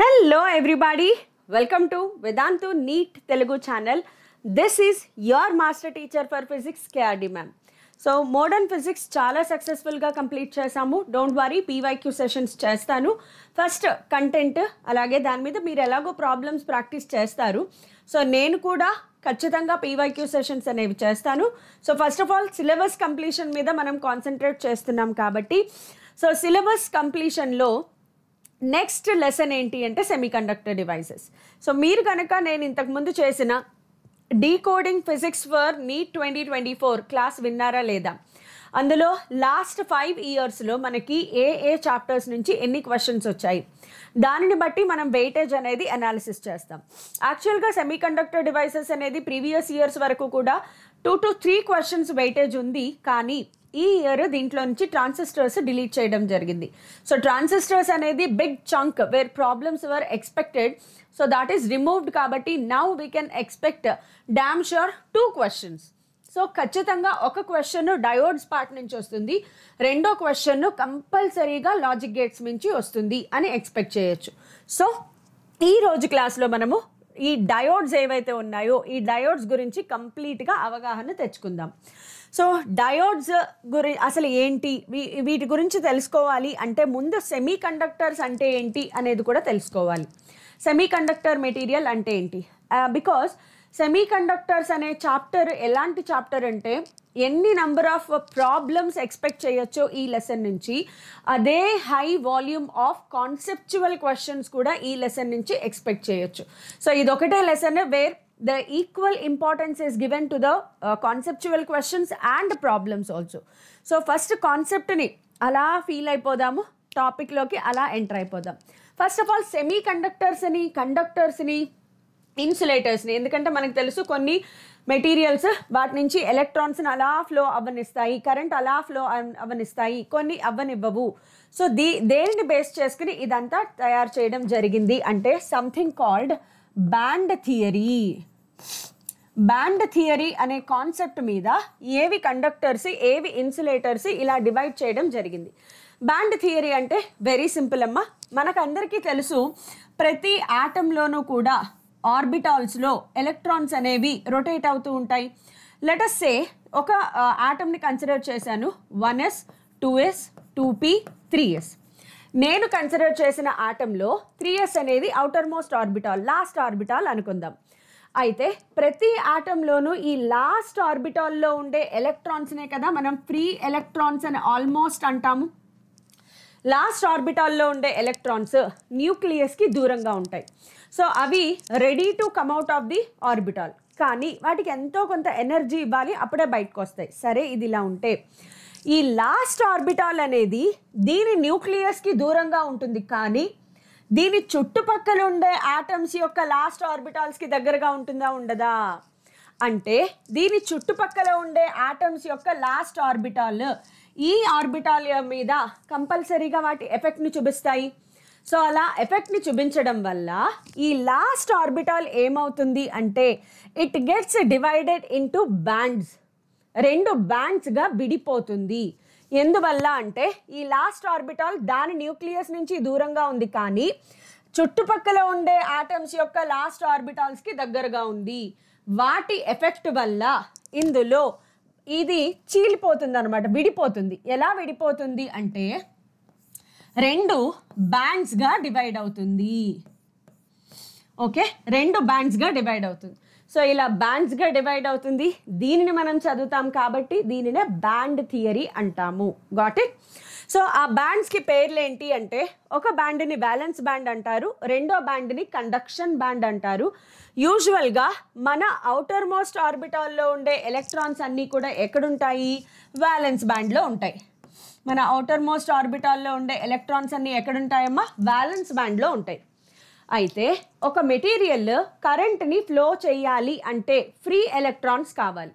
Hello everybody welcome to Vedantu NEET Telugu channel this is your master teacher for physics KRD ma'am so modern physics చాలా సక్సెస్ఫుల్గా complete చేశాము don't worry PYQ sessions చేస్తాను first content అలాగే దాని మీద మీరు ఎలాగో ప్రాబ్లమ్స్ ప్రాక్టీస్ చేస్తారు సో నేను కూడా ఖచ్చితంగా పీవైక్యూ సెషన్స్ అనేవి చేస్తాను so first of all syllabus completion మీద మనం కాన్సన్ట్రేట్ చేస్తున్నాం కాబట్టి సో సిలబస్ కంప్లీషన్లో నెక్స్ట్ లెసన్ ఏంటి అంటే సెమీకండక్టర్ డివైసెస్ సో మీరు కనుక నేను ఇంతకుముందు చేసిన decoding physics for NEET twenty twenty four class విన్నారా లేదా అందులో లాస్ట్ ఫైవ్ ఇయర్స్లో మనకి ఏ ఏ చాప్టర్స్ నుంచి ఎన్ని క్వశ్చన్స్ వచ్చాయి దానిని బట్టి మనం వెయిటేజ్ అనేది అనాలిసిస్ చేస్తాం యాక్చువల్గా సెమీ కండక్టర్ డివైసెస్ అనేది ప్రీవియస్ ఇయర్స్ వరకు కూడా two to three questions weightage ఉంది కానీ ఈ ఇయర్ దీంట్లో నుంచి ట్రాన్సిస్టర్స్ డిలీట్ చేయడం జరిగింది సో ట్రాన్సిస్టర్స్ అనేది big chunk where problems were expected so that is removed కాబట్టి now we can expect damn sure two questions so ఖచ్చితంగా ఒక క్వశ్చన్ డయోడ్స్ పార్ట్ నుంచి వస్తుంది రెండో క్వశ్చన్ కంపల్సరీగా లాజిక్ గేట్స్ నుంచి వస్తుంది అని ఎక్స్పెక్ట్ చేయొచ్చు సో ఈ రోజు క్లాస్లో మనము ఈ డయోడ్స్ ఏవైతే ఉన్నాయో ఈ డయోడ్స్ గురించి కంప్లీట్గా అవగాహన తెచ్చుకుందాం సో డయోడ్స్ గురి అసలు ఏంటి వీటి గురించి తెలుసుకోవాలి అంటే ముందు సెమీ కండక్టర్స్ అంటే ఏంటి అనేది కూడా తెలుసుకోవాలి సెమీ కండక్టర్ మెటీరియల్ అంటే ఏంటి బికాస్ సెమీ కండక్టర్స్ అనే చాప్టర్ ఎలాంటి చాప్టర్ అంటే ఎన్ని నంబర్ ఆఫ్ ప్రాబ్లమ్స్ ఎక్స్పెక్ట్ చేయొచ్చో ఈ లెసన్ నుంచి అదే high volume of conceptual questions కూడా ఈ లెసన్ నుంచి ఎక్స్పెక్ట్ చేయొచ్చు సో ఇదొకటే lesson where the equal importance is given to the uh, questions and problems also so first కాన్సెప్ట్ని అలా ఫీల్ అయిపోదాము టాపిక్లోకి అలా ఎంటర్ అయిపోదాం ఫస్ట్ ఆఫ్ ఆల్ సెమీ కండక్టర్స్ని కండక్టర్స్ని ఇన్సులేటర్స్ని ఎందుకంటే మనకు తెలుసు కొన్ని మెటీరియల్స్ వాటి నుంచి ఎలక్ట్రాన్స్ని అలా ఫ్లో అవ్వనిస్తాయి కరెంట్ అలా ఫ్లో అవ్వనిస్తాయి కొన్ని అవ్వనివ్వవు సో దీ దేనిని బేస్ చేసుకుని ఇదంతా తయారు చేయడం జరిగింది అంటే something called band theory band theory అనే కాన్సెప్ట్ మీద ఏవి కండక్టర్స్ ఏవి ఇన్సులేటర్స్ ఇలా డివైడ్ చేయడం జరిగింది బ్యాండ్ థియరీ అంటే వెరీ సింపుల్ అమ్మ మనకందరికీ తెలుసు ప్రతి ఆటంలోనూ కూడా ఆర్బిటాల్స్లో ఎలక్ట్రాన్స్ అనేవి రొటేట్ అవుతూ ఉంటాయి లెటస్సే సే ఒక ఆటంని కన్సిడర్ చేశాను one S two S two P three S నేను కన్సిడర్ చేసిన ఆటంలో త్రీ ఎస్ అనేది outer most orbital last orbital అనుకుందాం అయితే ప్రతి ఆటంలోనూ ఈ లాస్ట్ ఆర్బిటాల్లో ఉండే ఎలక్ట్రాన్స్నే కదా మనం ఫ్రీ ఎలక్ట్రాన్స్ అని ఆల్మోస్ట్ అంటాము లాస్ట్ ఆర్బిటాల్లో ఉండే ఎలక్ట్రాన్స్ న్యూక్లియస్కి దూరంగా ఉంటాయి సో అవి ready to come out of the orbital కానీ వాటికి ఎంతో కొంత ఎనర్జీ ఇవ్వాలి అప్పుడే బయటకు వస్తాయి సరే ఇది ఇలా ఉంటే ఈ లాస్ట్ ఆర్బిటాల్ అనేది దీని న్యూక్లియస్కి దూరంగా ఉంటుంది కానీ దీని చుట్టుపక్కల ఉండే ఆటమ్స్ యొక్క లాస్ట్ ఆర్బిటాల్స్కి దగ్గరగా ఉంటుందా ఉండదా అంటే దీని చుట్టుపక్కల ఉండే ఆటమ్స్ యొక్క లాస్ట్ ఆర్బిటాల్ ఈ ఆర్బిటాల్ మీద కంపల్సరీగా వాటి ఎఫెక్ట్ని చూపిస్తాయి సో అలా ఎఫెక్ట్ని చూపించడం వల్ల ఈ లాస్ట్ ఆర్బిటాల్ ఏమవుతుంది అంటే it gets divided into bands రెండు బ్యాండ్స్గా విడిపోతుంది ఎందువల్ల అంటే ఈ లాస్ట్ ఆర్బిటాల్ దాని న్యూక్లియస్ నుంచి దూరంగా ఉంది కానీ చుట్టుపక్కల ఉండే ఆటమ్స్ యొక్క లాస్ట్ ఆర్బిటాల్స్కి దగ్గరగా ఉంది వాటి ఎఫెక్ట్ వల్ల ఇందులో ఇది చీలిపోతుంది అనమాట విడిపోతుంది ఎలా విడిపోతుంది అంటే రెండు బ్యాండ్స్గా డివైడ్ అవుతుంది ఓకే రెండు బ్యాండ్స్గా డివైడ్ అవుతుంది సో ఇలా బ్యాండ్స్గా డివైడ్ అవుతుంది దీనిని మనం చదువుతాం కాబట్టి దీనినే బ్యాండ్ థియరీ అంటాము గాట్ ఇట్ సో ఆ బ్యాండ్స్కి పేర్లు ఏంటి అంటే ఒక బ్యాండ్ని బ్యాలెన్స్ బ్యాండ్ అంటారు రెండో బ్యాండ్ని కండక్షన్ బ్యాండ్ అంటారు యూజువల్గా మన అవుటర్ మోస్ట్ ఆర్బిటాల్లో ఉండే ఎలక్ట్రాన్స్ అన్నీ కూడా ఎక్కడుంటాయి బ్యాలెన్స్ బ్యాండ్లో ఉంటాయి మన అవుటర్ మోస్ట్ ఆర్బిటాల్లో ఉండే ఎలక్ట్రాన్స్ అన్నీ ఎక్కడుంటాయమ్మా బ్యాలెన్స్ బ్యాండ్లో ఉంటాయి అయితే ఒక మెటీరియల్ కరెంట్ని ఫ్లో చేయాలి అంటే ఫ్రీ ఎలక్ట్రాన్స్ కావాలి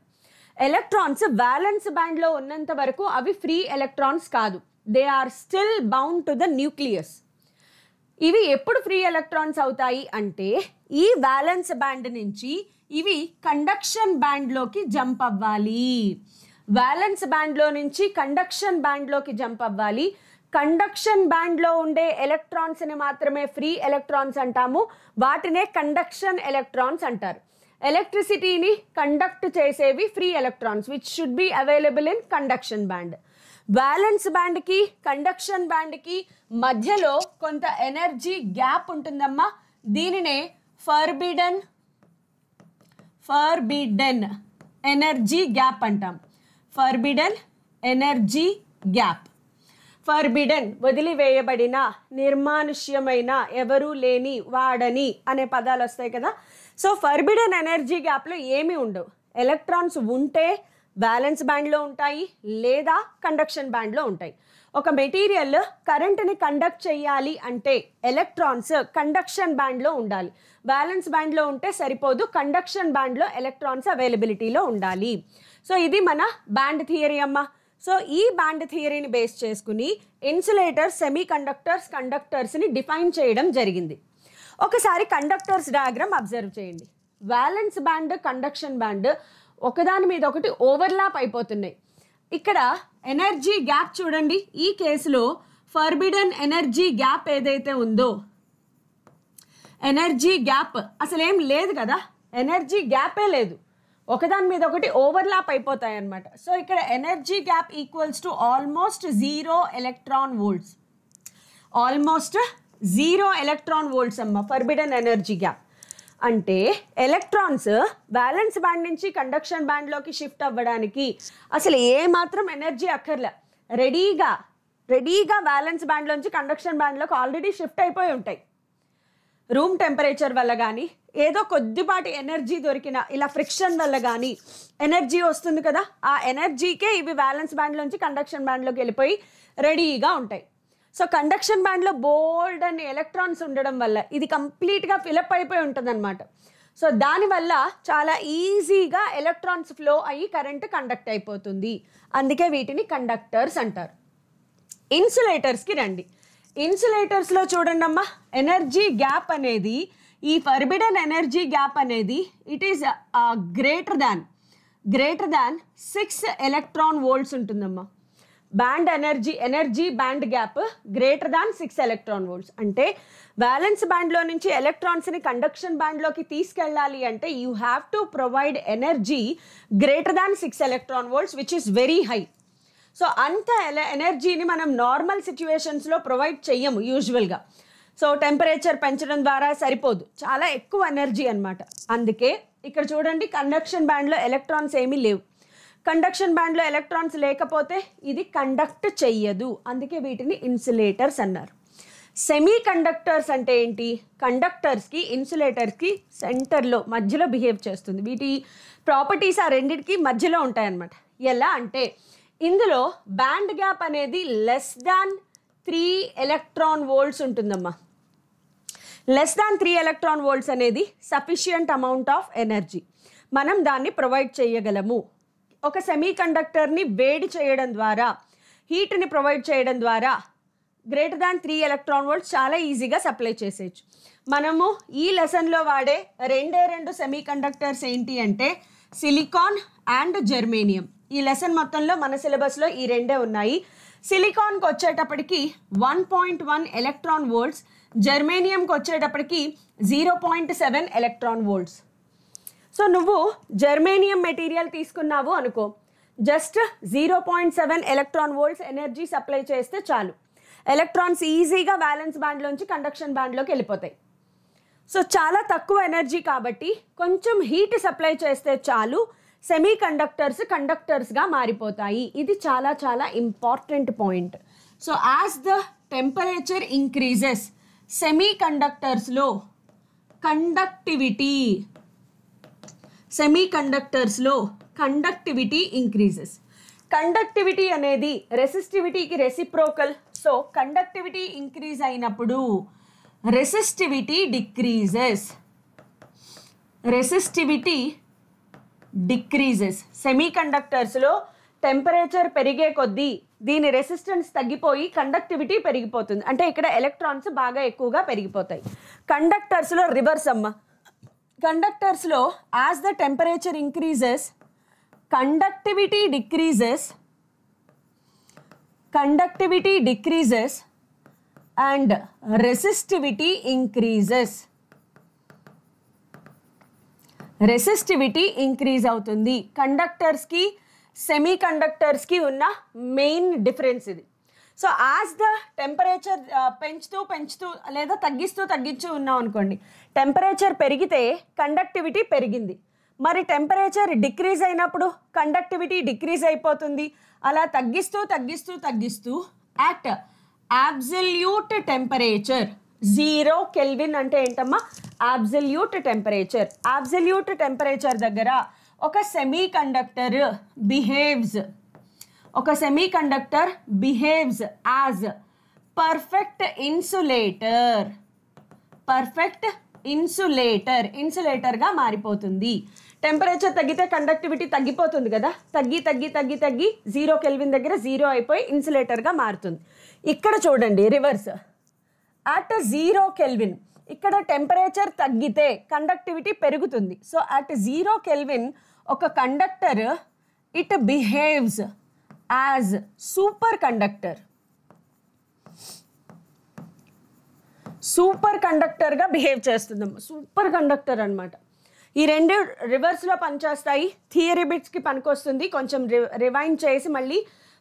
ఎలక్ట్రాన్స్ బ్యాలెన్స్ బ్యాండ్లో ఉన్నంత వరకు అవి ఫ్రీ ఎలక్ట్రాన్స్ కాదు they are still bound to the nucleus ఇవి ఎప్పుడు ఫ్రీ ఎలక్ట్రాన్స్ అవుతాయి అంటే ఈ బ్యాలెన్స్ బ్యాండ్ నుంచి ఇవి కండక్షన్ బ్యాండ్లోకి జంప్ అవ్వాలి బ్యాలెన్స్ బ్యాండ్లో నుంచి కండక్షన్ బ్యాండ్లోకి జంప్ అవ్వాలి కండక్షన్ బ్యాండ్లో ఉండే ఎలక్ట్రాన్స్ని మాత్రమే ఫ్రీ ఎలక్ట్రాన్స్ అంటాము వాటినే కండక్షన్ ఎలక్ట్రాన్స్ అంటారు ఎలక్ట్రిసిటీని కండక్ట్ చేసేవి free electrons which should be available in conduction band valence బ్యాండ్కి కండక్షన్ బ్యాండ్కి మధ్యలో కొంత ఎనర్జీ గ్యాప్ ఉంటుందమ్మా దీనినే ఫర్బిడన్ ఫర్బిడెన్ ఎనర్జీ గ్యాప్ అంటాం ఫర్బిడెన్ ఎనర్జీ గ్యాప్ ఫర్బిడన్ వదిలివేయబడిన నిర్మానుష్యమైన ఎవరూ లేని వాడని అనే పదాలు వస్తాయి కదా సో ఫర్బిడన్ ఎనర్జీ గ్యాప్లో ఏమీ ఉండవు ఎలక్ట్రాన్స్ ఉంటే బ్యాలెన్స్ బ్యాండ్లో ఉంటాయి లేదా కండక్షన్ బ్యాండ్లో ఉంటాయి ఒక మెటీరియల్ కరెంట్ని కండక్ట్ చేయాలి అంటే ఎలక్ట్రాన్స్ కండక్షన్ బ్యాండ్లో ఉండాలి బ్యాలెన్స్ బ్యాండ్లో ఉంటే సరిపోదు కండక్షన్ బ్యాండ్లో ఎలక్ట్రాన్స్ అవైలబిలిటీలో ఉండాలి సో ఇది మన బ్యాండ్ థియరీ అమ్మ సో ఈ బ్యాండ్ థియరీని బేస్ చేసుకుని ఇన్సులేటర్స్ సెమీ కండక్టర్స్ కండక్టర్స్ని డిఫైన్ చేయడం జరిగింది ఒకసారి కండక్టర్స్ డయాగ్రామ్ అబ్జర్వ్ చేయండి వ్యాలెన్స్ బ్యాండ్ కండక్షన్ బ్యాండ్ ఒకదాని మీద ఒకటి ఓవర్లాప్ అయిపోతున్నాయి ఇక్కడ ఎనర్జీ గ్యాప్ చూడండి ఈ కేసులో ఫర్బిడన్ ఎనర్జీ గ్యాప్ ఏదైతే ఉందో ఎనర్జీ గ్యాప్ అసలు ఏం లేదు కదా ఎనర్జీ గ్యాపే లేదు ఒకదాని మీద ఒకటి ఓవర్లాప్ అయిపోతాయి అనమాట సో ఇక్కడ energy gap equals to almost zero electron volts almost zero electron volts అమ్మ ఫర్బిడన్ ఎనర్జీ గ్యాప్ అంటే ఎలక్ట్రాన్స్ బ్యాలెన్స్ బ్యాండ్ నుంచి కండక్షన్ బ్యాండ్లోకి షిఫ్ట్ అవ్వడానికి అసలు ఏ మాత్రం ఎనర్జీ అక్కర్లే రెడీగా రెడీగా బ్యాలెన్స్ బ్యాండ్లోంచి కండక్షన్ బ్యాండ్లోకి ఆల్రెడీ షిఫ్ట్ అయిపోయి ఉంటాయి రూమ్ టెంపరేచర్ వల్ల కానీ ఏదో కొద్దిపాటి ఎనర్జీ దొరికిన ఇలా ఫ్రిక్షన్ వల్ల కానీ ఎనర్జీ వస్తుంది కదా ఆ ఎనర్జీకే ఇవి బ్యాలెన్స్ బ్యాండ్లోంచి కండక్షన్ బ్యాండ్లోకి వెళ్ళిపోయి రెడీగా ఉంటాయి సో కండక్షన్ బ్యాండ్లో బోల్డ్ అని ఎలక్ట్రాన్స్ ఉండడం వల్ల ఇది కంప్లీట్గా ఫిలప్ అయిపోయి అనమాట సో దానివల్ల చాలా ఈజీగా ఎలక్ట్రాన్స్ ఫ్లో అయ్యి కరెంటు కండక్ట్ అయిపోతుంది అందుకే వీటిని కండక్టర్స్ అంటారు ఇన్సులేటర్స్కి రండి ఇన్సులేటర్స్లో చూడండి అమ్మా ఎనర్జీ గ్యాప్ అనేది ఈ ఫర్బిడన్ ఎనర్జీ గ్యాప్ అనేది it is greater than greater than six electron volts ఉంటుందమ్మా band energy energy band gap greater than six electron volts అంటే బ్యాలెన్స్ బ్యాండ్లో నుంచి ఎలక్ట్రాన్స్ని కండక్షన్ బ్యాండ్లోకి తీసుకెళ్ళాలి అంటే you have to provide energy greater than six electron volts which is very high so అంత ఎనర్జీని మనం నార్మల్ సిచ్యువేషన్స్లో ప్రొవైడ్ చెయ్యము యూజువల్గా సో టెంపరేచర్ పెంచడం ద్వారా సరిపోదు చాలా ఎక్కువ ఎనర్జీ అనమాట అందుకే ఇక్కడ చూడండి కండక్షన్ బ్యాండ్లో ఎలక్ట్రాన్స్ ఏమీ లేవు కండక్షన్ బ్యాండ్లో ఎలక్ట్రాన్స్ లేకపోతే ఇది కండక్ట్ చెయ్యదు అందుకే వీటిని ఇన్సులేటర్స్ అన్నారు సెమీ కండక్టర్స్ అంటే ఏంటి కండక్టర్స్కి ఇన్సులేటర్స్కి సెంటర్లో మధ్యలో బిహేవ్ చేస్తుంది వీటి ప్రాపర్టీస్ ఆ రెండింటికి మధ్యలో ఉంటాయన్నమాట ఎలా అంటే ఇందులో బ్యాండ్ గ్యాప్ అనేది less than three electron volts ఉంటుందమ్మా less than three electron volts అనేది సఫిషియంట్ అమౌంట్ ఆఫ్ ఎనర్జీ మనం దాన్ని ప్రొవైడ్ చేయగలము ఒక సెమీ కండక్టర్ని వేడి చేయడం ద్వారా హీట్ని ప్రొవైడ్ చేయడం ద్వారా greater than three electron volts చాలా ఈజీగా సప్లై చేసేయచ్చు మనము ఈ లెసన్లో వాడే రెండే రెండు సెమీ కండక్టర్స్ ఏంటి అంటే సిలికాన్ అండ్ జెర్మేనియం ఈ లెసన్ మొత్తంలో మన సిలబస్లో ఈ రెండే ఉన్నాయి సిలికాన్కి వచ్చేటప్పటికి one point one electron volts జర్మేనియంకి వచ్చేటప్పటికి zero point seven electron volts so నువ్వు జర్మేనియం మెటీరియల్ తీసుకున్నావు అనుకో just zero point seven electron volts energy supply చేస్తే చాలు ఎలక్ట్రాన్స్ ఈజీగా బ్యాలెన్స్ బ్యాండ్లోంచి కండక్షన్ బ్యాండ్లోకి వెళ్ళిపోతాయి సో చాలా తక్కువ ఎనర్జీ కాబట్టి కొంచెం హీట్ సప్లై చేస్తే చాలు సెమీ కండక్టర్స్ కండక్టర్స్గా మారిపోతాయి ఇది చాలా చాలా important point so as the temperature increases semi కండక్టర్స్లో కండక్టివిటీ సెమీ కండక్టర్స్లో కండక్టివిటీ ఇంక్రీజెస్ కండక్టివిటీ అనేది రెసిస్టివిటీకి రెసిప్రోకల్ సో కండక్టివిటీ ఇంక్రీజ్ అయినప్పుడు రెసిస్టివిటీ డిక్రీజెస్ రెసిస్టివిటీ డిక్రీజెస్ సెమీకండక్టర్స్లో టెంపరేచర్ పెరిగే కొద్దీ దీని రెసిస్టెన్స్ తగ్గిపోయి కండక్టివిటీ పెరిగిపోతుంది అంటే ఇక్కడ ఎలక్ట్రాన్స్ బాగా ఎక్కువగా పెరిగిపోతాయి కండక్టర్స్లో రివర్స్ అమ్మ కండక్టర్స్లో as the temperature increases conductivity decreases conductivity decreases and resistivity increases resistivity increase అవుతుంది కండక్టర్స్కి సెమీ కండక్టర్స్కి ఉన్న మెయిన్ డిఫరెన్స్ ఇది సో యాజ్ ద టెంపరేచర్ పెంచుతూ పెంచుతూ లేదా తగ్గిస్తూ తగ్గించు ఉన్నాం అనుకోండి టెంపరేచర్ పెరిగితే కండక్టివిటీ పెరిగింది మరి టెంపరేచర్ డిక్రీజ్ అయినప్పుడు కండక్టివిటీ డిక్రీజ్ అయిపోతుంది అలా తగ్గిస్తూ తగ్గిస్తూ తగ్గిస్తూ at absolute temperature zero kelvin అంటే ఏంటమ్మా అబ్జల్యూట్ టెంపరేచర్ అబ్జల్యూట్ టెంపరేచర్ దగ్గర ఒక సెమీ కండక్టర్ బిహేవ్స్ ఒక semiconductor behaves as perfect insulator perfect insulator ఇన్సులేటర్గా మారిపోతుంది టెంపరేచర్ తగ్గితే కండక్టివిటీ తగ్గిపోతుంది కదా తగ్గి తగ్గి తగ్గి తగ్గి జీరో కెల్విన్ దగ్గర జీరో అయిపోయి ఇన్సులేటర్గా మారుతుంది ఇక్కడ చూడండి రివర్స్ అట్ జీరో కెల్విన్ ఇక్కడ టెంపరేచర్ తగ్గితే కండక్టివిటీ పెరుగుతుంది సో అట్ జీరో కెల్విన్ ఒక conductor it behaves as superconductor సూపర్ కండక్టర్గా బిహేవ్ చేస్తుంది సూపర్ కండక్టర్ అనమాట ఈ రెండు రివర్స్లో పనిచేస్తాయి థియరీ బిట్స్కి పనికొస్తుంది కొంచెం రివైండ్ చేసి మళ్ళీ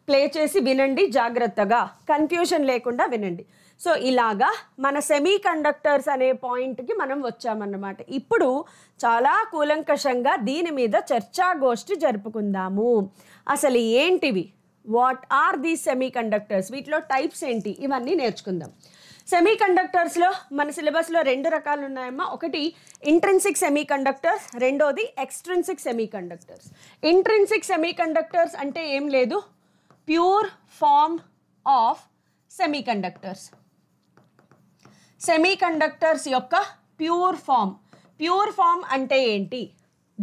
ప్లే చేసి వినండి జాగ్రత్తగా కన్ఫ్యూషన్ లేకుండా వినండి సో ఇలాగా మన సెమీ కండక్టర్స్ అనే పాయింట్కి మనం వచ్చామన్నమాట ఇప్పుడు చాలా కూలంకషంగా దీని మీద చర్చాగోష్ఠి జరుపుకుందాము అసలు ఏంటివి what are the semiconductors వీటిలో టైప్స్ ఏంటి ఇవన్నీ నేర్చుకుందాం సెమీ కండక్టర్స్లో మన సిలబస్లో రెండు రకాలు ఉన్నాయమ్మా ఒకటి ఇంట్రెన్సిక్ సెమీ కండక్టర్స్ రెండోది extrinsic semiconductors intrinsic semiconductors అంటే ఏం లేదు pure form of semiconductors semiconductors యొక్క ప్యూర్ ఫామ్ ప్యూర్ ఫామ్ అంటే ఏంటి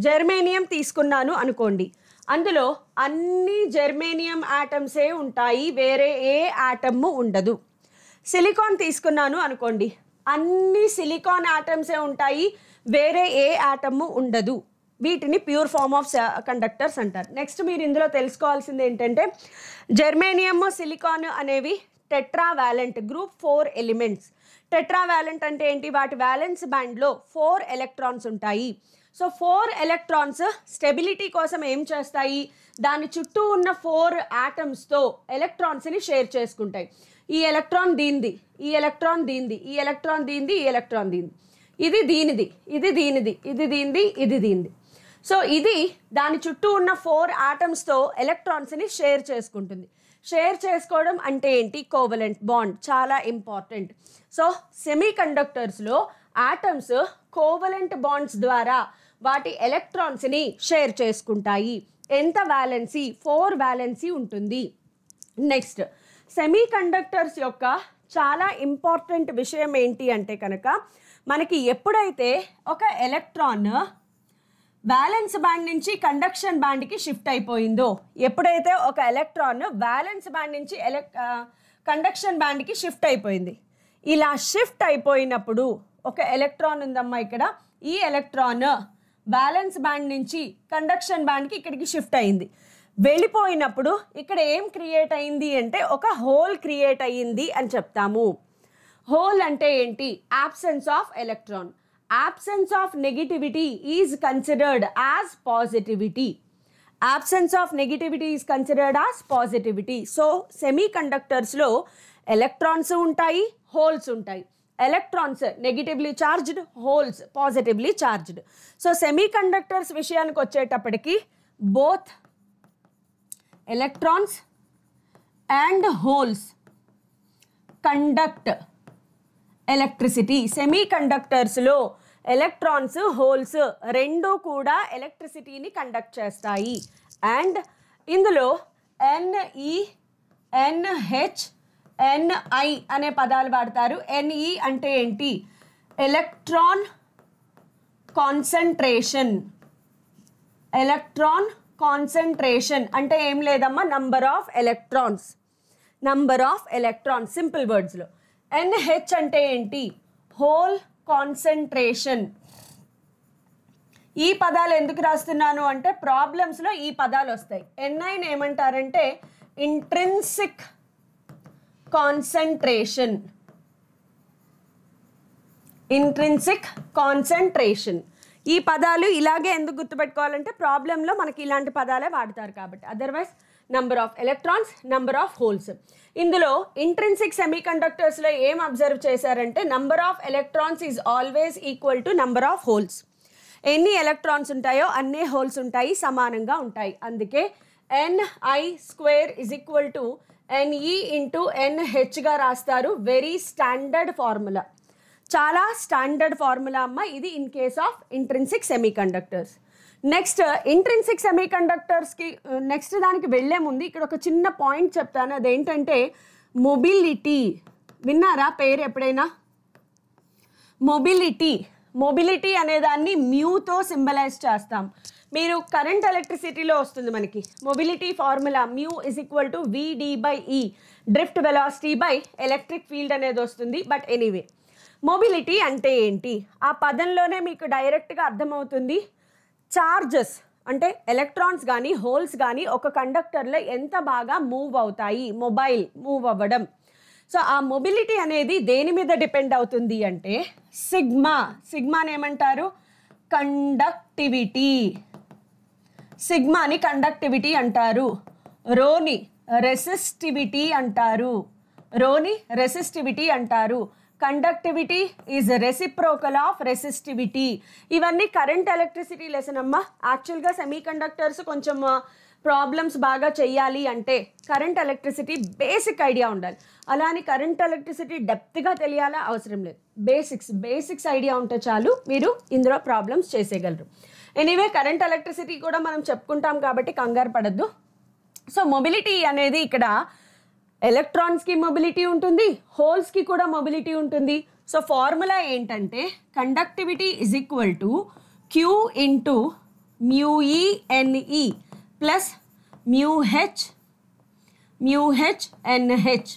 జర్మేనియం తీసుకున్నాను అనుకోండి అందులో అన్ని జర్మేనియం యాటమ్సే ఉంటాయి వేరే ఏ యాటమ్ ఉండదు సిలికాన్ తీసుకున్నాను అనుకోండి అన్ని సిలికాన్ యాటమ్సే ఉంటాయి వేరే ఏ యాటమ్ ఉండదు వీటిని ప్యూర్ ఫామ్ ఆఫ్ కండక్టర్స్ అంటారు నెక్స్ట్ మీరు ఇందులో తెలుసుకోవాల్సింది ఏంటంటే జర్మేనియము సిలికాన్ అనేవి tetravalent group four elements tetravalent అంటే ఏంటి వాటి వ్యాలెన్స్ బ్యాండ్లో ఫోర్ ఎలక్ట్రాన్స్ ఉంటాయి సో ఫోర్ ఎలక్ట్రాన్స్ స్టెబిలిటీ కోసం ఏం చేస్తాయి దాని చుట్టూ ఉన్న ఫోర్ యాటమ్స్తో ఎలక్ట్రాన్స్ని షేర్ చేసుకుంటాయి ఈ ఎలక్ట్రాన్ దీనిది ఈ ఎలక్ట్రాన్ దీనిది ఈ ఎలక్ట్రాన్ దీనిది ఈ ఎలక్ట్రాన్ దీనిది ఇది దీనిది ఇది దీనిది ఇది దీనిది ఇది దీనిది సో ఇది దాని చుట్టూ ఉన్న ఫోర్ యాటమ్స్తో ఎలక్ట్రాన్స్ని షేర్ చేసుకుంటుంది షేర్ చేసుకోవడం అంటే ఏంటి కోవలెంట్ బాండ్ చాలా ఇంపార్టెంట్ సో సెమీ కండక్టర్స్లో ఆటమ్స్ కోవలెంట్ బాండ్స్ ద్వారా వాటి ఎలక్ట్రాన్స్ని షేర్ చేసుకుంటాయి ఎంత వ్యాలెన్సీ ఫోర్ వ్యాలెన్సీ ఉంటుంది నెక్స్ట్ సెమీ కండక్టర్స్ యొక్క చాలా ఇంపార్టెంట్ విషయం ఏంటి అంటే కనుక మనకి ఎప్పుడైతే ఒక ఎలక్ట్రాన్ వ్యాలెన్స్ బ్యాండ్ నుంచి కండక్షన్ బ్యాండ్కి షిఫ్ట్ అయిపోయిందో ఎప్పుడైతే ఒక ఎలక్ట్రాన్ వ్యాలెన్స్ బ్యాండ్ నుంచి ఎలక్ కండక్షన్ బ్యాండ్కి షిఫ్ట్ అయిపోయింది ఇలా షిఫ్ట్ అయిపోయినప్పుడు ఒక ఎలక్ట్రాన్ ఉందమ్మా ఇక్కడ ఈ ఎలక్ట్రాన్ బ్యాలెన్స్ బ్యాండ్ నుంచి కండక్షన్ బ్యాండ్కి ఇక్కడికి షిఫ్ట్ అయింది వెళ్ళిపోయినప్పుడు ఇక్కడ ఏం క్రియేట్ అయింది అంటే ఒక హోల్ క్రియేట్ అయ్యింది అని చెప్తాము హోల్ అంటే ఏంటి absence of electron absence of negativity is considered as positivity. Absence of negativity is considered as positivity. So, semiconductors low, electrons untai, holes untai. Electrons negatively charged, holes positively charged. So, semiconductors vishyan koche tapadiki, both electrons and holes conduct. Electricity సెమీ కండక్టర్స్లో electrons holes రెండు కూడా ఎలక్ట్రిసిటీని conduct చేస్తాయి and ఇందులో N E N H N I అనే పదాలు వాడతారు ఎన్ఈ అంటే ఏంటి ఎలక్ట్రాన్ కాన్సన్ట్రేషన్ ఎలక్ట్రాన్ కాన్సంట్రేషన్ అంటే ఏం లేదమ్మా number of electrons number of electrons simple వర్డ్స్లో ఎన్హెచ్ అంటే ఏంటి హోల్ కాన్సన్ట్రేషన్ ఈ పదాలు ఎందుకు రాస్తున్నాను అంటే ప్రాబ్లమ్స్లో ఈ పదాలు వస్తాయి ఎన్ఐన్ ఏమంటారంటే ఇంట్రెన్సిక్ కాన్సన్ట్రేషన్ ఇంట్రెన్సిక్ కాన్సన్ట్రేషన్ ఈ పదాలు ఇలాగే ఎందుకు గుర్తుపెట్టుకోవాలంటే ప్రాబ్లంలో మనకి ఇలాంటి పదాలే వాడతారు కాబట్టి otherwise number of electrons number of holes ఇందులో ఇంట్రెన్సిక్ సెమీ కండక్టర్స్లో ఏం అబ్జర్వ్ చేశారంటే number of electrons is always equal to number of holes ఎన్ని ఎలక్ట్రాన్స్ ఉంటాయో అన్ని హోల్స్ ఉంటాయి సమానంగా ఉంటాయి అందుకే N I square is equal to NE into ఎన్హెచ్గా రాస్తారు వెరీ స్టాండర్డ్ ఫార్ములా చాలా స్టాండర్డ్ ఫార్ములా అమ్మ ఇది in case of intrinsic semiconductors next intrinsic సెమీ కండక్టర్స్కి నెక్స్ట్ దానికి వెళ్ళే ముందు ఇక్కడ ఒక చిన్న పాయింట్ చెప్తాను అదేంటంటే మొబిలిటీ విన్నారా పేరు ఎప్పుడైనా మొబిలిటీ మొబిలిటీ అనే దాన్ని మ్యూతో సింబలైజ్ చేస్తాం మీరు కరెంట్ ఎలక్ట్రిసిటీలో వస్తుంది మనకి mobility formula mu is equal to V D by E drift velocity by electric field అనేది వస్తుంది బట్ ఎనీవే మొబిలిటీ అంటే ఏంటి ఆ పదంలోనే మీకు డైరెక్ట్గా అర్థమవుతుంది చార్జెస్ అంటే ఎలక్ట్రాన్స్ కానీ హోల్స్ కానీ ఒక కండక్టర్లో ఎంత బాగా మూవ్ అవుతాయి మొబైల్ మూవ్ అవ్వడం సో ఆ మొబిలిటీ అనేది దేని మీద డిపెండ్ అవుతుంది అంటే సిగ్మా సిగ్మాని ఏమంటారు కండక్టివిటీ సిగ్మాని కండక్టివిటీ అంటారు రోని రెసిస్టివిటీ అంటారు రోని రెసిస్టివిటీ అంటారు conductivity is reciprocal of resistivity ఇవన్నీ కరెంట్ ఎలక్ట్రిసిటీ లెసన్ అమ్మ యాక్చువల్గా సెమీ కండక్టర్స్ కొంచెం ప్రాబ్లమ్స్ బాగా చేయాలి అంటే కరెంట్ ఎలక్ట్రిసిటీ బేసిక్ ఐడియా ఉండాలి అలా అని కరెంట్ ఎలక్ట్రిసిటీ డెప్త్గా తెలియాలా అవసరం లేదు బేసిక్స్ బేసిక్స్ ఐడియా ఉంటే చాలు మీరు ఇందులో ప్రాబ్లమ్స్ చేసేయగలరు ఎనీవే కరెంట్ ఎలక్ట్రిసిటీ కూడా మనం చెప్పుకుంటాం కాబట్టి కంగారు పడద్దు సో మొబిలిటీ అనేది ఇక్కడ ఎలక్ట్రాన్స్కి మొబిలిటీ ఉంటుంది హోల్స్కి కూడా మొబిలిటీ ఉంటుంది సో ఫార్ములా ఏంటంటే conductivity is equal to q into mu E N E plus mu H mu H N H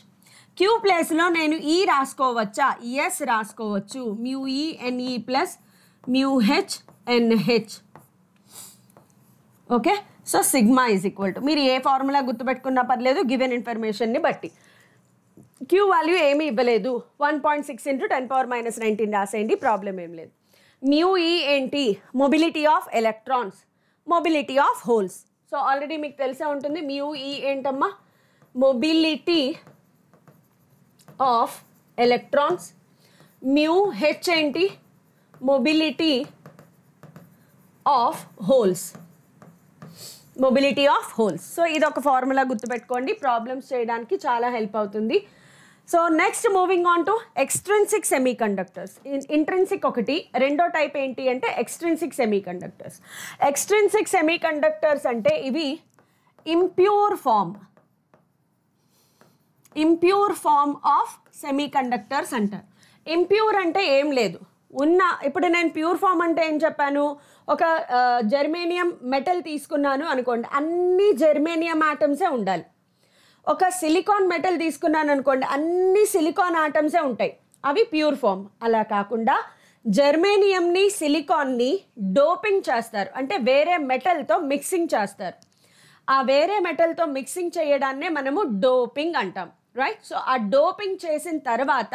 q ప్లస్లో నేను ఈ e రాసుకోవచ్చా ఎస్ రాసుకోవచ్చు mu E N E plus mu H N H okay so sigma is equal to మీరు ఏ ఫార్ములా గుర్తుపెట్టుకున్నా పర్లేదు గివెన్ ఇన్ఫర్మేషన్ని బట్టి క్యూ వాల్యూ ఏమీ ఇవ్వలేదు one point six into ten power minus nineteen రాసేయండి ప్రాబ్లం ఏం లేదు న్యూ ఈ ఏంటి mobility of electrons mobility of holes so already మీకు తెలిసే ఉంటుంది మ్యూ ఈ ఏంటమ్మా mobility of electrons mu H ఏంటి mobility of holes mobility of holes so ఇది ఒక ఫార్ములా గుర్తుపెట్టుకోండి ప్రాబ్లమ్స్ చేయడానికి చాలా హెల్ప్ అవుతుంది so next moving on to extrinsic semiconductors intrinsic ఒకటి రెండో టైప్ ఏంటి అంటే extrinsic semiconductors extrinsic semiconductors అంటే ఇవి impure form impure form of semiconductors అంటారు ఇంప్యూర్ అంటే ఏం లేదు ఉన్న ఇప్పుడు నేను ప్యూర్ ఫామ్ అంటే ఏం చెప్పాను ఒక జర్మేనియం మెటల్ తీసుకున్నాను అనుకోండి అన్ని జర్మేనియం ఆటమ్సే ఉండాలి ఒక సిలికాన్ మెటల్ తీసుకున్నాను అనుకోండి అన్ని సిలికాన్ ఆటమ్సే ఉంటాయి అవి ప్యూర్ ఫామ్ అలా కాకుండా జర్మేనియంని సిలికాన్ని డోపింగ్ చేస్తారు అంటే వేరే మెటల్తో మిక్సింగ్ చేస్తారు ఆ వేరే మెటల్తో మిక్సింగ్ చేయడాన్నే మనము డోపింగ్ అంటాం రైట్ సో ఆ డోపింగ్ చేసిన తర్వాత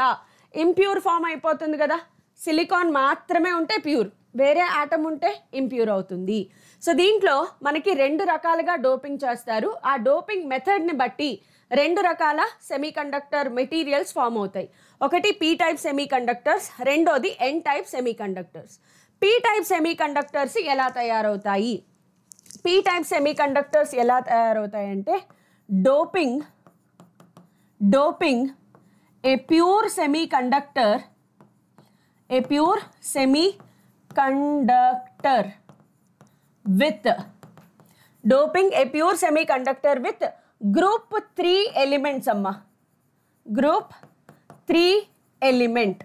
ఇంప్యూర్ ఫామ్ అయిపోతుంది కదా సిలికాన్ మాత్రమే ఉంటే ప్యూర్ వేరే ఆటం ఉంటే ఇంప్యూర్ అవుతుంది సో దీంట్లో మనకి రెండు రకాలుగా డోపింగ్ చేస్తారు ఆ డోపింగ్ మెథడ్ని బట్టి రెండు రకాల సెమీకండక్టర్ మెటీరియల్స్ ఫామ్ అవుతాయి ఒకటి పీ టైప్ సెమీకండక్టర్స్ రెండోది N type semiconductors P type semiconductors ఎలా తయారవుతాయి పీ టైప్ సెమీకండక్టర్స్ ఎలా తయారవుతాయంటే doping doping a pure semiconductor a pure semi conductor with doping a semiconductor with group three elements అమ్మ group three element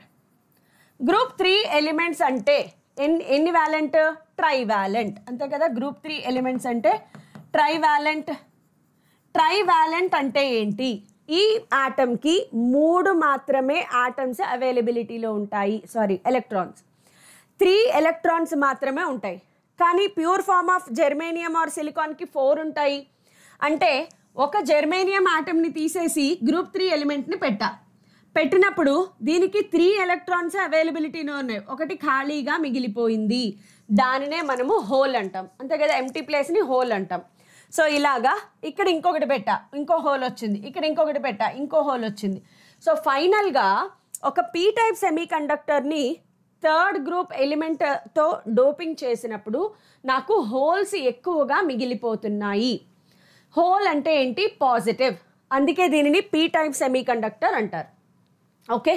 group three elements అంటే ఎన్ ఎన్ని valent trivalent అంతే కదా గ్రూప్ త్రీ ఎలిమెంట్స్ అంటే trivalent trivalent అంటే ఏంటి ఈ ఆటమ్కి మూడు మాత్రమే ఆటమ్స్ అవైలబిలిటీలో ఉంటాయి సారీ ఎలక్ట్రాన్స్ త్రీ ఎలక్ట్రాన్స్ మాత్రమే ఉంటాయి కానీ pure form of germanium or సిలికాన్కి ఫోర్ ఉంటాయి అంటే ఒక జెర్మేనియం ఆటమ్ని తీసేసి గ్రూప్ త్రీ ఎలిమెంట్ని పెట్టా పెట్టినప్పుడు దీనికి త్రీ ఎలక్ట్రాన్స్ అవైలబిలిటీలో ఉన్నాయి ఒకటి ఖాళీగా మిగిలిపోయింది దానినే మనము హోల్ అంటాం అంతే కదా ఎంటీ ప్లేస్ని హోల్ అంటాం సో ఇలాగా ఇక్కడ ఇంకొకటి పెట్టా ఇంకో హోల్ వచ్చింది ఇక్కడ ఇంకొకటి పెట్టా ఇంకో హోల్ వచ్చింది సో ఫైనల్గా ఒక పీ టైప్ సెమీ కండక్టర్ని థర్డ్ గ్రూప్ ఎలిమెంట్తో డోపింగ్ చేసినప్పుడు నాకు హోల్స్ ఎక్కువగా మిగిలిపోతున్నాయి హోల్ అంటే ఏంటి పాజిటివ్ అందుకే దీనిని పీ టైప్ సెమీ కండక్టర్ అంటారు ఓకే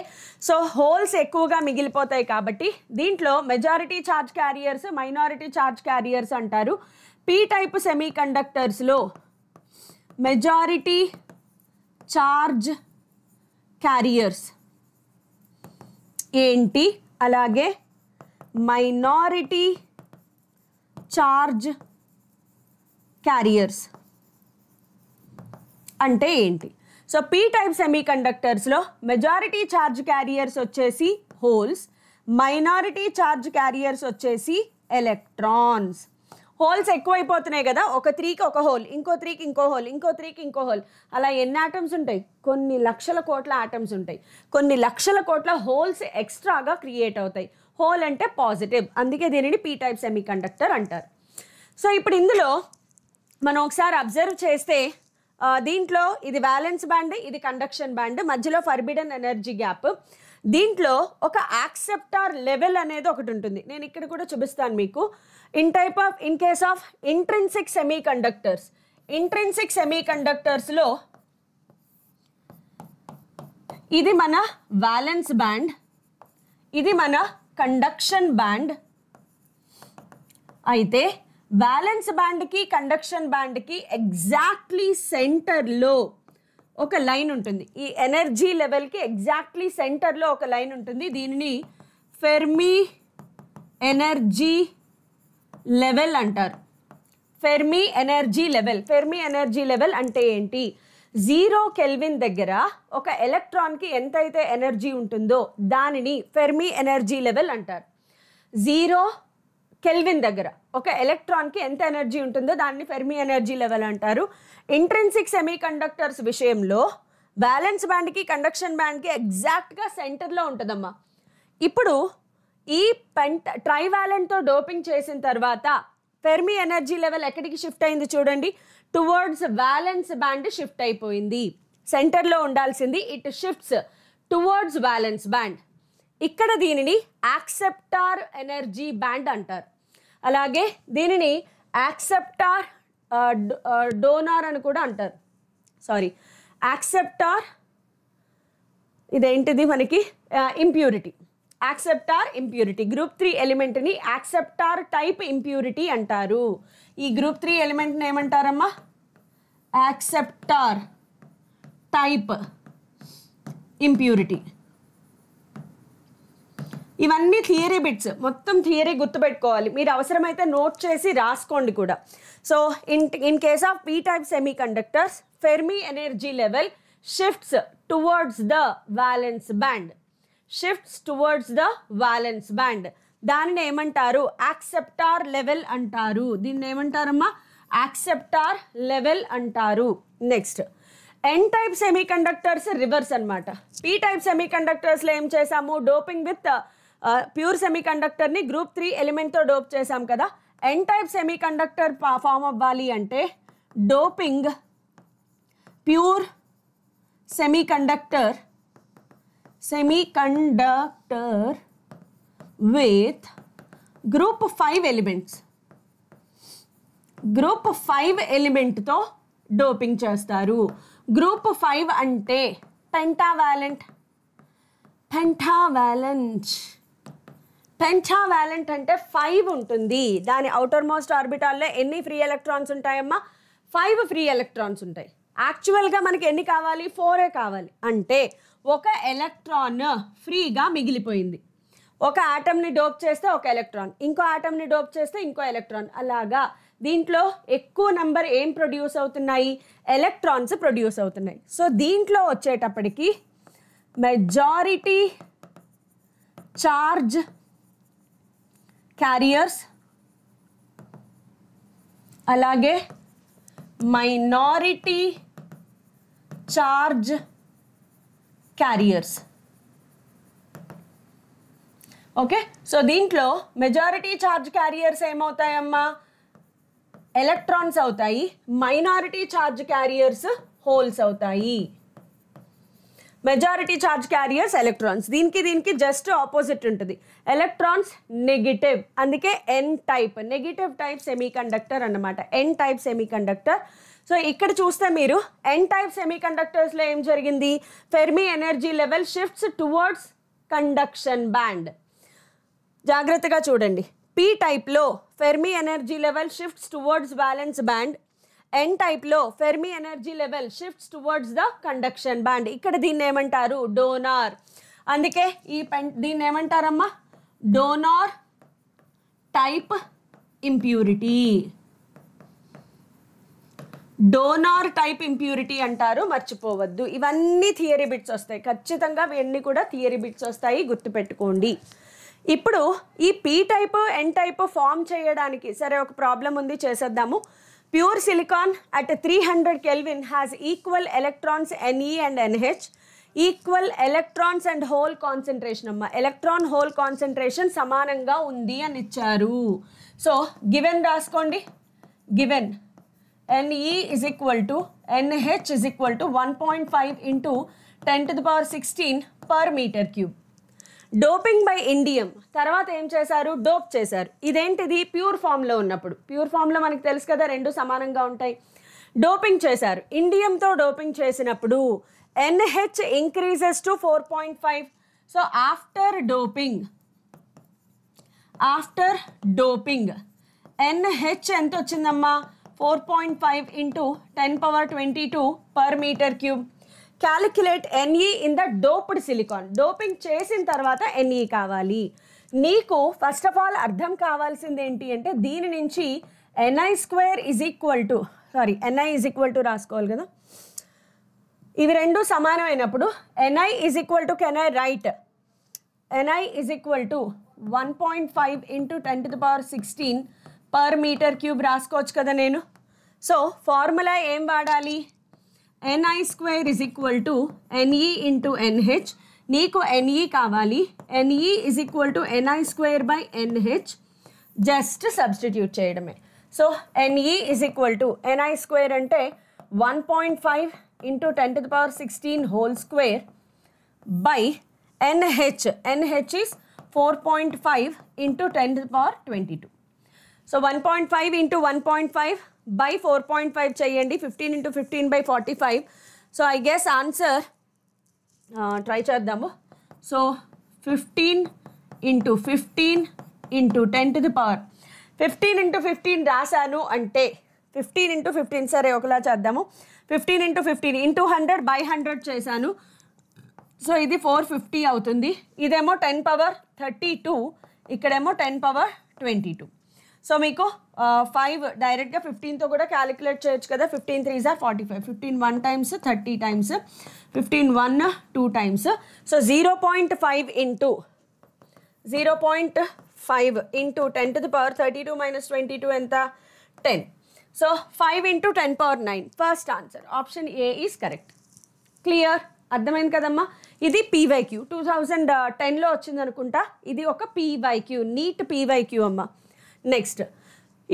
సో హోల్స్ ఎక్కువగా మిగిలిపోతాయి కాబట్టి దీంట్లో majority charge carriers minority charge carriers అంటారు పీ టైప్ సెమీ కండక్టర్స్లో మెజారిటీ ఛార్జ్ క్యారియర్స్ ఏంటి అలాగే మైనారిటీ చార్జ్ క్యారియర్స్ అంటే ఏంటి సో పీ టైప్ సెమీ కండక్టర్స్లో మెజారిటీ ఛార్జ్ క్యారియర్స్ వచ్చేసి హోల్స్ మైనారిటీ ఛార్జ్ క్యారియర్స్ వచ్చేసి ఎలక్ట్రాన్స్ హోల్స్ ఎక్కువైపోతున్నాయి కదా ఒక త్రీకి ఒక హోల్ ఇంకో త్రీకి ఇంకో హోల్ ఇంకో త్రీకి ఇంకో హోల్ అలా ఎన్ని ఆటమ్స్ ఉంటాయి కొన్ని లక్షల కోట్ల ఆటమ్స్ ఉంటాయి కొన్ని లక్షల కోట్ల హోల్స్ ఎక్స్ట్రాగా క్రియేట్ అవుతాయి హోల్ అంటే పాజిటివ్ అందుకే దీనిని పీ టైప్ సెమీ కండక్టర్ అంటారు సో ఇప్పుడు ఇందులో మనం ఒకసారి అబ్జర్వ్ చేస్తే దీంట్లో ఇది వ్యాలెన్స్ బ్యాండ్ ఇది కండక్షన్ బ్యాండ్ మధ్యలో ఫర్బిడన్ ఎనర్జీ గ్యాప్ దీంట్లో ఒక యాక్సెప్టార్ లెవెల్ అనేది ఒకటి ఉంటుంది నేను ఇక్కడ కూడా చూపిస్తాను మీకు type of in case of of semiconductors intrinsic సెమీ కండక్టర్స్లో ఇది మన వ్యాలెన్స్ బ్యాండ్ ఇది మన కండక్షన్ బ్యాండ్ అయితే బ్యాలెన్స్ బ్యాండ్కి కండక్షన్ బ్యాండ్కి ఎగ్జాక్ట్లీ సెంటర్లో ఒక లైన్ ఉంటుంది ఈ ఎనర్జీ లెవెల్కి ఎగ్జాక్ట్లీ సెంటర్లో ఒక లైన్ ఉంటుంది దీనిని ఫెర్మీ ఎనర్జీ లెవెల్ అంటారు Fermi energy level Fermi energy level అంటే ఏంటి జీరో కెల్విన్ దగ్గర ఒక ఎలక్ట్రాన్కి ఎంతైతే ఎనర్జీ ఉంటుందో దానిని ఫెర్మీ ఎనర్జీ లెవెల్ అంటారు జీరో కెల్విన్ దగ్గర ఒక ఎలక్ట్రాన్కి ఎంత ఎనర్జీ ఉంటుందో దాన్ని ఫెర్మీ ఎనర్జీ లెవెల్ అంటారు ఇంట్రెన్సిక్ సెమీ కండక్టర్స్ విషయంలో బ్యాలెన్స్ బ్యాండ్కి కండక్షన్ బ్యాండ్కి ఎగ్జాక్ట్గా సెంటర్లో ఉంటుందమ్మా ఇప్పుడు ఈ పెంట ట్రైవాలెంట్తో డోపింగ్ చేసిన తర్వాత ఫెర్మి ఎనర్జీ లెవెల్ ఎక్కడికి షిఫ్ట్ అయింది చూడండి టువర్డ్స్ వ్యాలెన్స్ బ్యాండ్ షిఫ్ట్ అయిపోయింది సెంటర్లో ఉండాల్సింది it shifts towards valence band ఇక్కడ దీనిని యాక్సెప్టార్ ఎనర్జీ బ్యాండ్ అంటారు అలాగే దీనిని యాక్సెప్టార్ డోనార్ అని కూడా అంటారు సారీ యాక్సెప్టార్ ఇదేంటిది మనకి impurity acceptor impurity group three ఎలిమెంట్ని యాక్సెప్టార్ టైప్ ఇంప్యూరిటీ అంటారు ఈ గ్రూప్ త్రీ ఎలిమెంట్ని ఏమంటారమ్మా యాక్సెప్టార్ టైప్ ఇంప్యూరిటీ ఇవన్నీ థియరీ బిట్స్ మొత్తం థియరీ గుర్తుపెట్టుకోవాలి మీరు అవసరమైతే నోట్ చేసి రాసుకోండి కూడా so in in case of P type semiconductors Fermi energy level shifts towards the valence band shifts towards the valence band దానిని ఏమంటారు యాక్సెప్టార్ లెవెల్ అంటారు దీన్ని ఏమంటారమ్మా యాక్సెప్టార్ లెవెల్ అంటారు next N type semi conductors reverse అనమాట P type సెమీ కండక్టర్స్లో ఏం చేసాము డోపింగ్ విత్ ప్యూర్ సెమీ కండక్టర్ని గ్రూప్ త్రీ ఎలిమెంట్తో డోప్ చేసాం కదా N type semiconductor form అవ్వాలి అంటే doping pure semiconductor semiconductor with group five elements group five ఎలిమెంట్తో డోపింగ్ చేస్తారు గ్రూప్ ఫైవ్ అంటే పెంటావాలెంట్ పెంటావాలెంట్ పెంటావాలెంట్ అంటే ఫైవ్ ఉంటుంది దాని ఔటర్ మోస్ట్ ఆర్బిటాల్లో ఎన్ని ఫ్రీ ఎలక్ట్రాన్స్ ఉంటాయమ్మా ఫైవ్ ఫ్రీ ఎలక్ట్రాన్స్ ఉంటాయి యాక్చువల్గా మనకి ఎన్ని కావాలి ఫోరే కావాలి అంటే ఒక ఎలక్ట్రాన్ ఫ్రీగా మిగిలిపోయింది ఒక ఆటంని డోప్ చేస్తే ఒక ఎలక్ట్రాన్ ఇంకో ఆటంని డోప్ చేస్తే ఇంకో ఎలక్ట్రాన్ అలాగా దీంట్లో ఎక్కువ నంబర్ ఏం ప్రొడ్యూస్ అవుతున్నాయి ఎలక్ట్రాన్స్ ప్రొడ్యూస్ అవుతున్నాయి సో దీంట్లో వచ్చేటప్పటికి మెజారిటీ చార్జ్ క్యారియర్స్ అలాగే minority charge carriers okay so దీంట్లో మెజారిటీ ఛార్జ్ క్యారియర్స్ ఏమవుతాయమ్మా ఎలక్ట్రాన్స్ అవుతాయి మైనారిటీ ఛార్జ్ క్యారియర్స్ హోల్స్ అవుతాయి మెజారిటీ ఛార్జ్ క్యారియర్స్ ఎలక్ట్రాన్స్ దీనికి దీనికి జస్ట్ ఆపోజిట్ ఉంటుంది ఎలక్ట్రాన్స్ నెగిటివ్ అందుకే N type negative type semiconductor అన్నమాట N type semiconductor so ఇక్కడ చూస్తే మీరు ఎన్ టైప్ సెమీ కండక్టర్స్లో ఏం జరిగింది Fermi energy level shifts towards conduction band జాగ్రత్తగా చూడండి పీ టైప్లో Fermi energy level shifts towards valence band ఎన్ టైప్లో Fermi energy level shifts towards the conduction band ఇక్కడ దీన్ని ఏమంటారు డోనార్ అందుకే ఈ పెన్ దీన్ని ఏమంటారమ్మా donor type impurity donor type impurity అంటారు మర్చిపోవద్దు ఇవన్నీ థియరీ బిట్స్ వస్తాయి ఖచ్చితంగా ఇవన్నీ కూడా థియరీ బిట్స్ వస్తాయి గుర్తుపెట్టుకోండి ఇప్పుడు ఈ P type N type form చేయడానికి సరే ఒక ప్రాబ్లం ఉంది చేసేద్దాము pure silicon at three hundred kelvin has equal electrons N E and N H equal electrons and hole concentration అమ్మ ఎలక్ట్రాన్ హోల్ కాన్సన్ట్రేషన్ సమానంగా ఉంది అని ఇచ్చారు సో గివెన్ రాసుకోండి given Ne is equal to NH to one point five into 10 to the power 16 per meter cube. Doping by indium తర్వాత ఏం చేశారు dope చేశారు ఇదేంటిది ప్యూర్ ఫామ్లో ఉన్నప్పుడు ప్యూర్ ఫామ్లో మనకు తెలుసు కదా రెండు సమానంగా ఉంటాయి డోపింగ్ చేశారు ఇండియంతో డోపింగ్ చేసినప్పుడు N H increases to four point five so after doping after doping N H ఎంత వచ్చిందమ్మా four point five into ten power twenty two per metre cube calculate N E e in the doped silicon doping చేసిన తర్వాత NE e కావాలి నీకు first of all అర్థం కావాల్సింది ఏంటి అంటే దీని నుంచి NI square is equal to sorry NI is equal to రాసుకోవాలి కదా ఇవి రెండు సమానమైనప్పుడు NI is equal to can I write NI is equal to one point five into ten to the power sixteen per metre cube రాసుకోవచ్చు కదా నేను so formula ఏం వాడాలి NI square is equal to NE into NH నీకు NE కావాలి NE is equal to NI square by NH just substitute చేయడమే so NE is equal to NI square అంటే one point five into ten to power sixteen whole square by NH NH is four point five into ten to power twenty two so one point five into one point five by four point five చేయండి fifteen into fifteen by forty five so I guess answer try చేద్దాము so fifteen into fifteen into ten to the power fifteen into fifteen రాశాను అంటే fifteen into fifteen సరే ఒకలా చేద్దాము fifteen into fifteen into hundred by hundred చేశాను so ఇది four fifty అవుతుంది ఇదేమో టెన్ పవర్ థర్టీ టూ ఇక్కడేమో ten power twenty two so మీకు ఫైవ్ డైరెక్ట్గా ఫిఫ్టీన్తో కూడా క్యాలిక్యులేట్ చేయొచ్చు కదా ఫిఫ్టీన్ త్రీ జార్ forty five fifteen one times thirty times fifteen one two times so zero point five into zero point five into ten to the power thirty two minus twenty two ఎంత ten so five into ten power nine first answer option A is correct clear అర్థమైంది కదమ్మా ఇది PYQ two thousand టెన్లో uh, వచ్చింది అనుకుంటా ఇది ఒక PYQ NEET PYQ అమ్మా నెక్స్ట్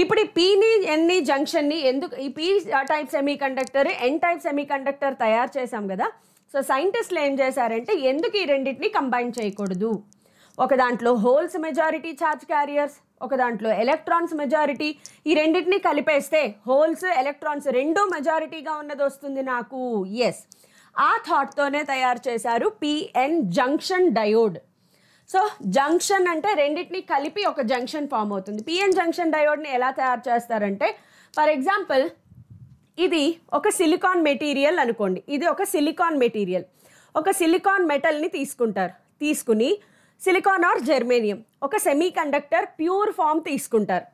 ఇప్పుడు ఈ పీని ఎన్ని జంక్షన్ని ఎందుకు ఈ P type semiconductor N type semiconductor తయారు చేశాం కదా సో సైంటిస్టులు ఏం చేశారంటే ఎందుకు ఈ రెండింటిని కంబైన్ చేయకూడదు ఒక దాంట్లో హోల్స్ మెజారిటీ ఛార్జ్ క్యారియర్స్ ఒక దాంట్లో ఎలక్ట్రాన్స్ మెజారిటీ ఈ రెండింటిని కలిపేస్తే హోల్స్ ఎలక్ట్రాన్స్ రెండూ మెజారిటీగా ఉన్నది వస్తుంది నాకు ఎస్ ఆ థాట్తోనే తయారు చేశారు PN junction diode so junction అంటే రెండింటిని కలిపి ఒక జంక్షన్ ఫామ్ అవుతుంది పిఎన్ జంక్షన్ డయోడ్ని ఎలా తయారు చేస్తారంటే ఫర్ ఎగ్జాంపుల్ ఇది ఒక సిలికాన్ మెటీరియల్ అనుకోండి ఇది ఒక సిలికాన్ మెటీరియల్ ఒక సిలికాన్ మెటల్ని తీసుకుంటారు తీసుకుని సిలికాన్ ఆర్ జెర్మేనియం ఒక సెమీ కండక్టర్ ప్యూర్ ఫామ్ తీసుకుంటారు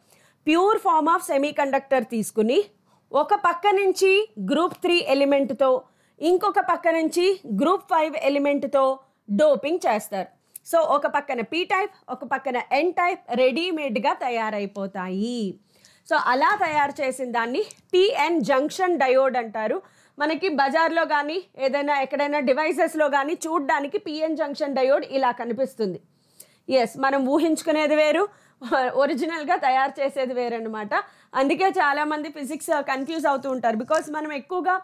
pure form of semiconductor తీసుకుని ఒక పక్క నుంచి గ్రూప్ త్రీ ఎలిమెంట్తో ఇంకొక పక్క నుంచి గ్రూప్ ఫైవ్ ఎలిమెంట్తో డోపింగ్ చేస్తారు సో ఒక పక్కన పీ టైప్ ఒక పక్కన ఎన్ టైప్ రెడీమేడ్గా తయారైపోతాయి సో అలా తయారు చేసిన దాన్ని పిఎన్ జంక్షన్ డయోడ్ అంటారు మనకి బజార్లో కానీ ఏదైనా ఎక్కడైనా డివైసెస్లో కానీ చూడడానికి పిఎన్ జంక్షన్ డయోడ్ ఇలా కనిపిస్తుంది ఎస్ మనం ఊహించుకునేది వేరు ఒరిజినల్గా తయారు చేసేది వేరనమాట అందుకే చాలామంది ఫిజిక్స్ కన్ఫ్యూజ్ uh, అవుతూ ఉంటారు బికాజ్ మనం ఎక్కువగా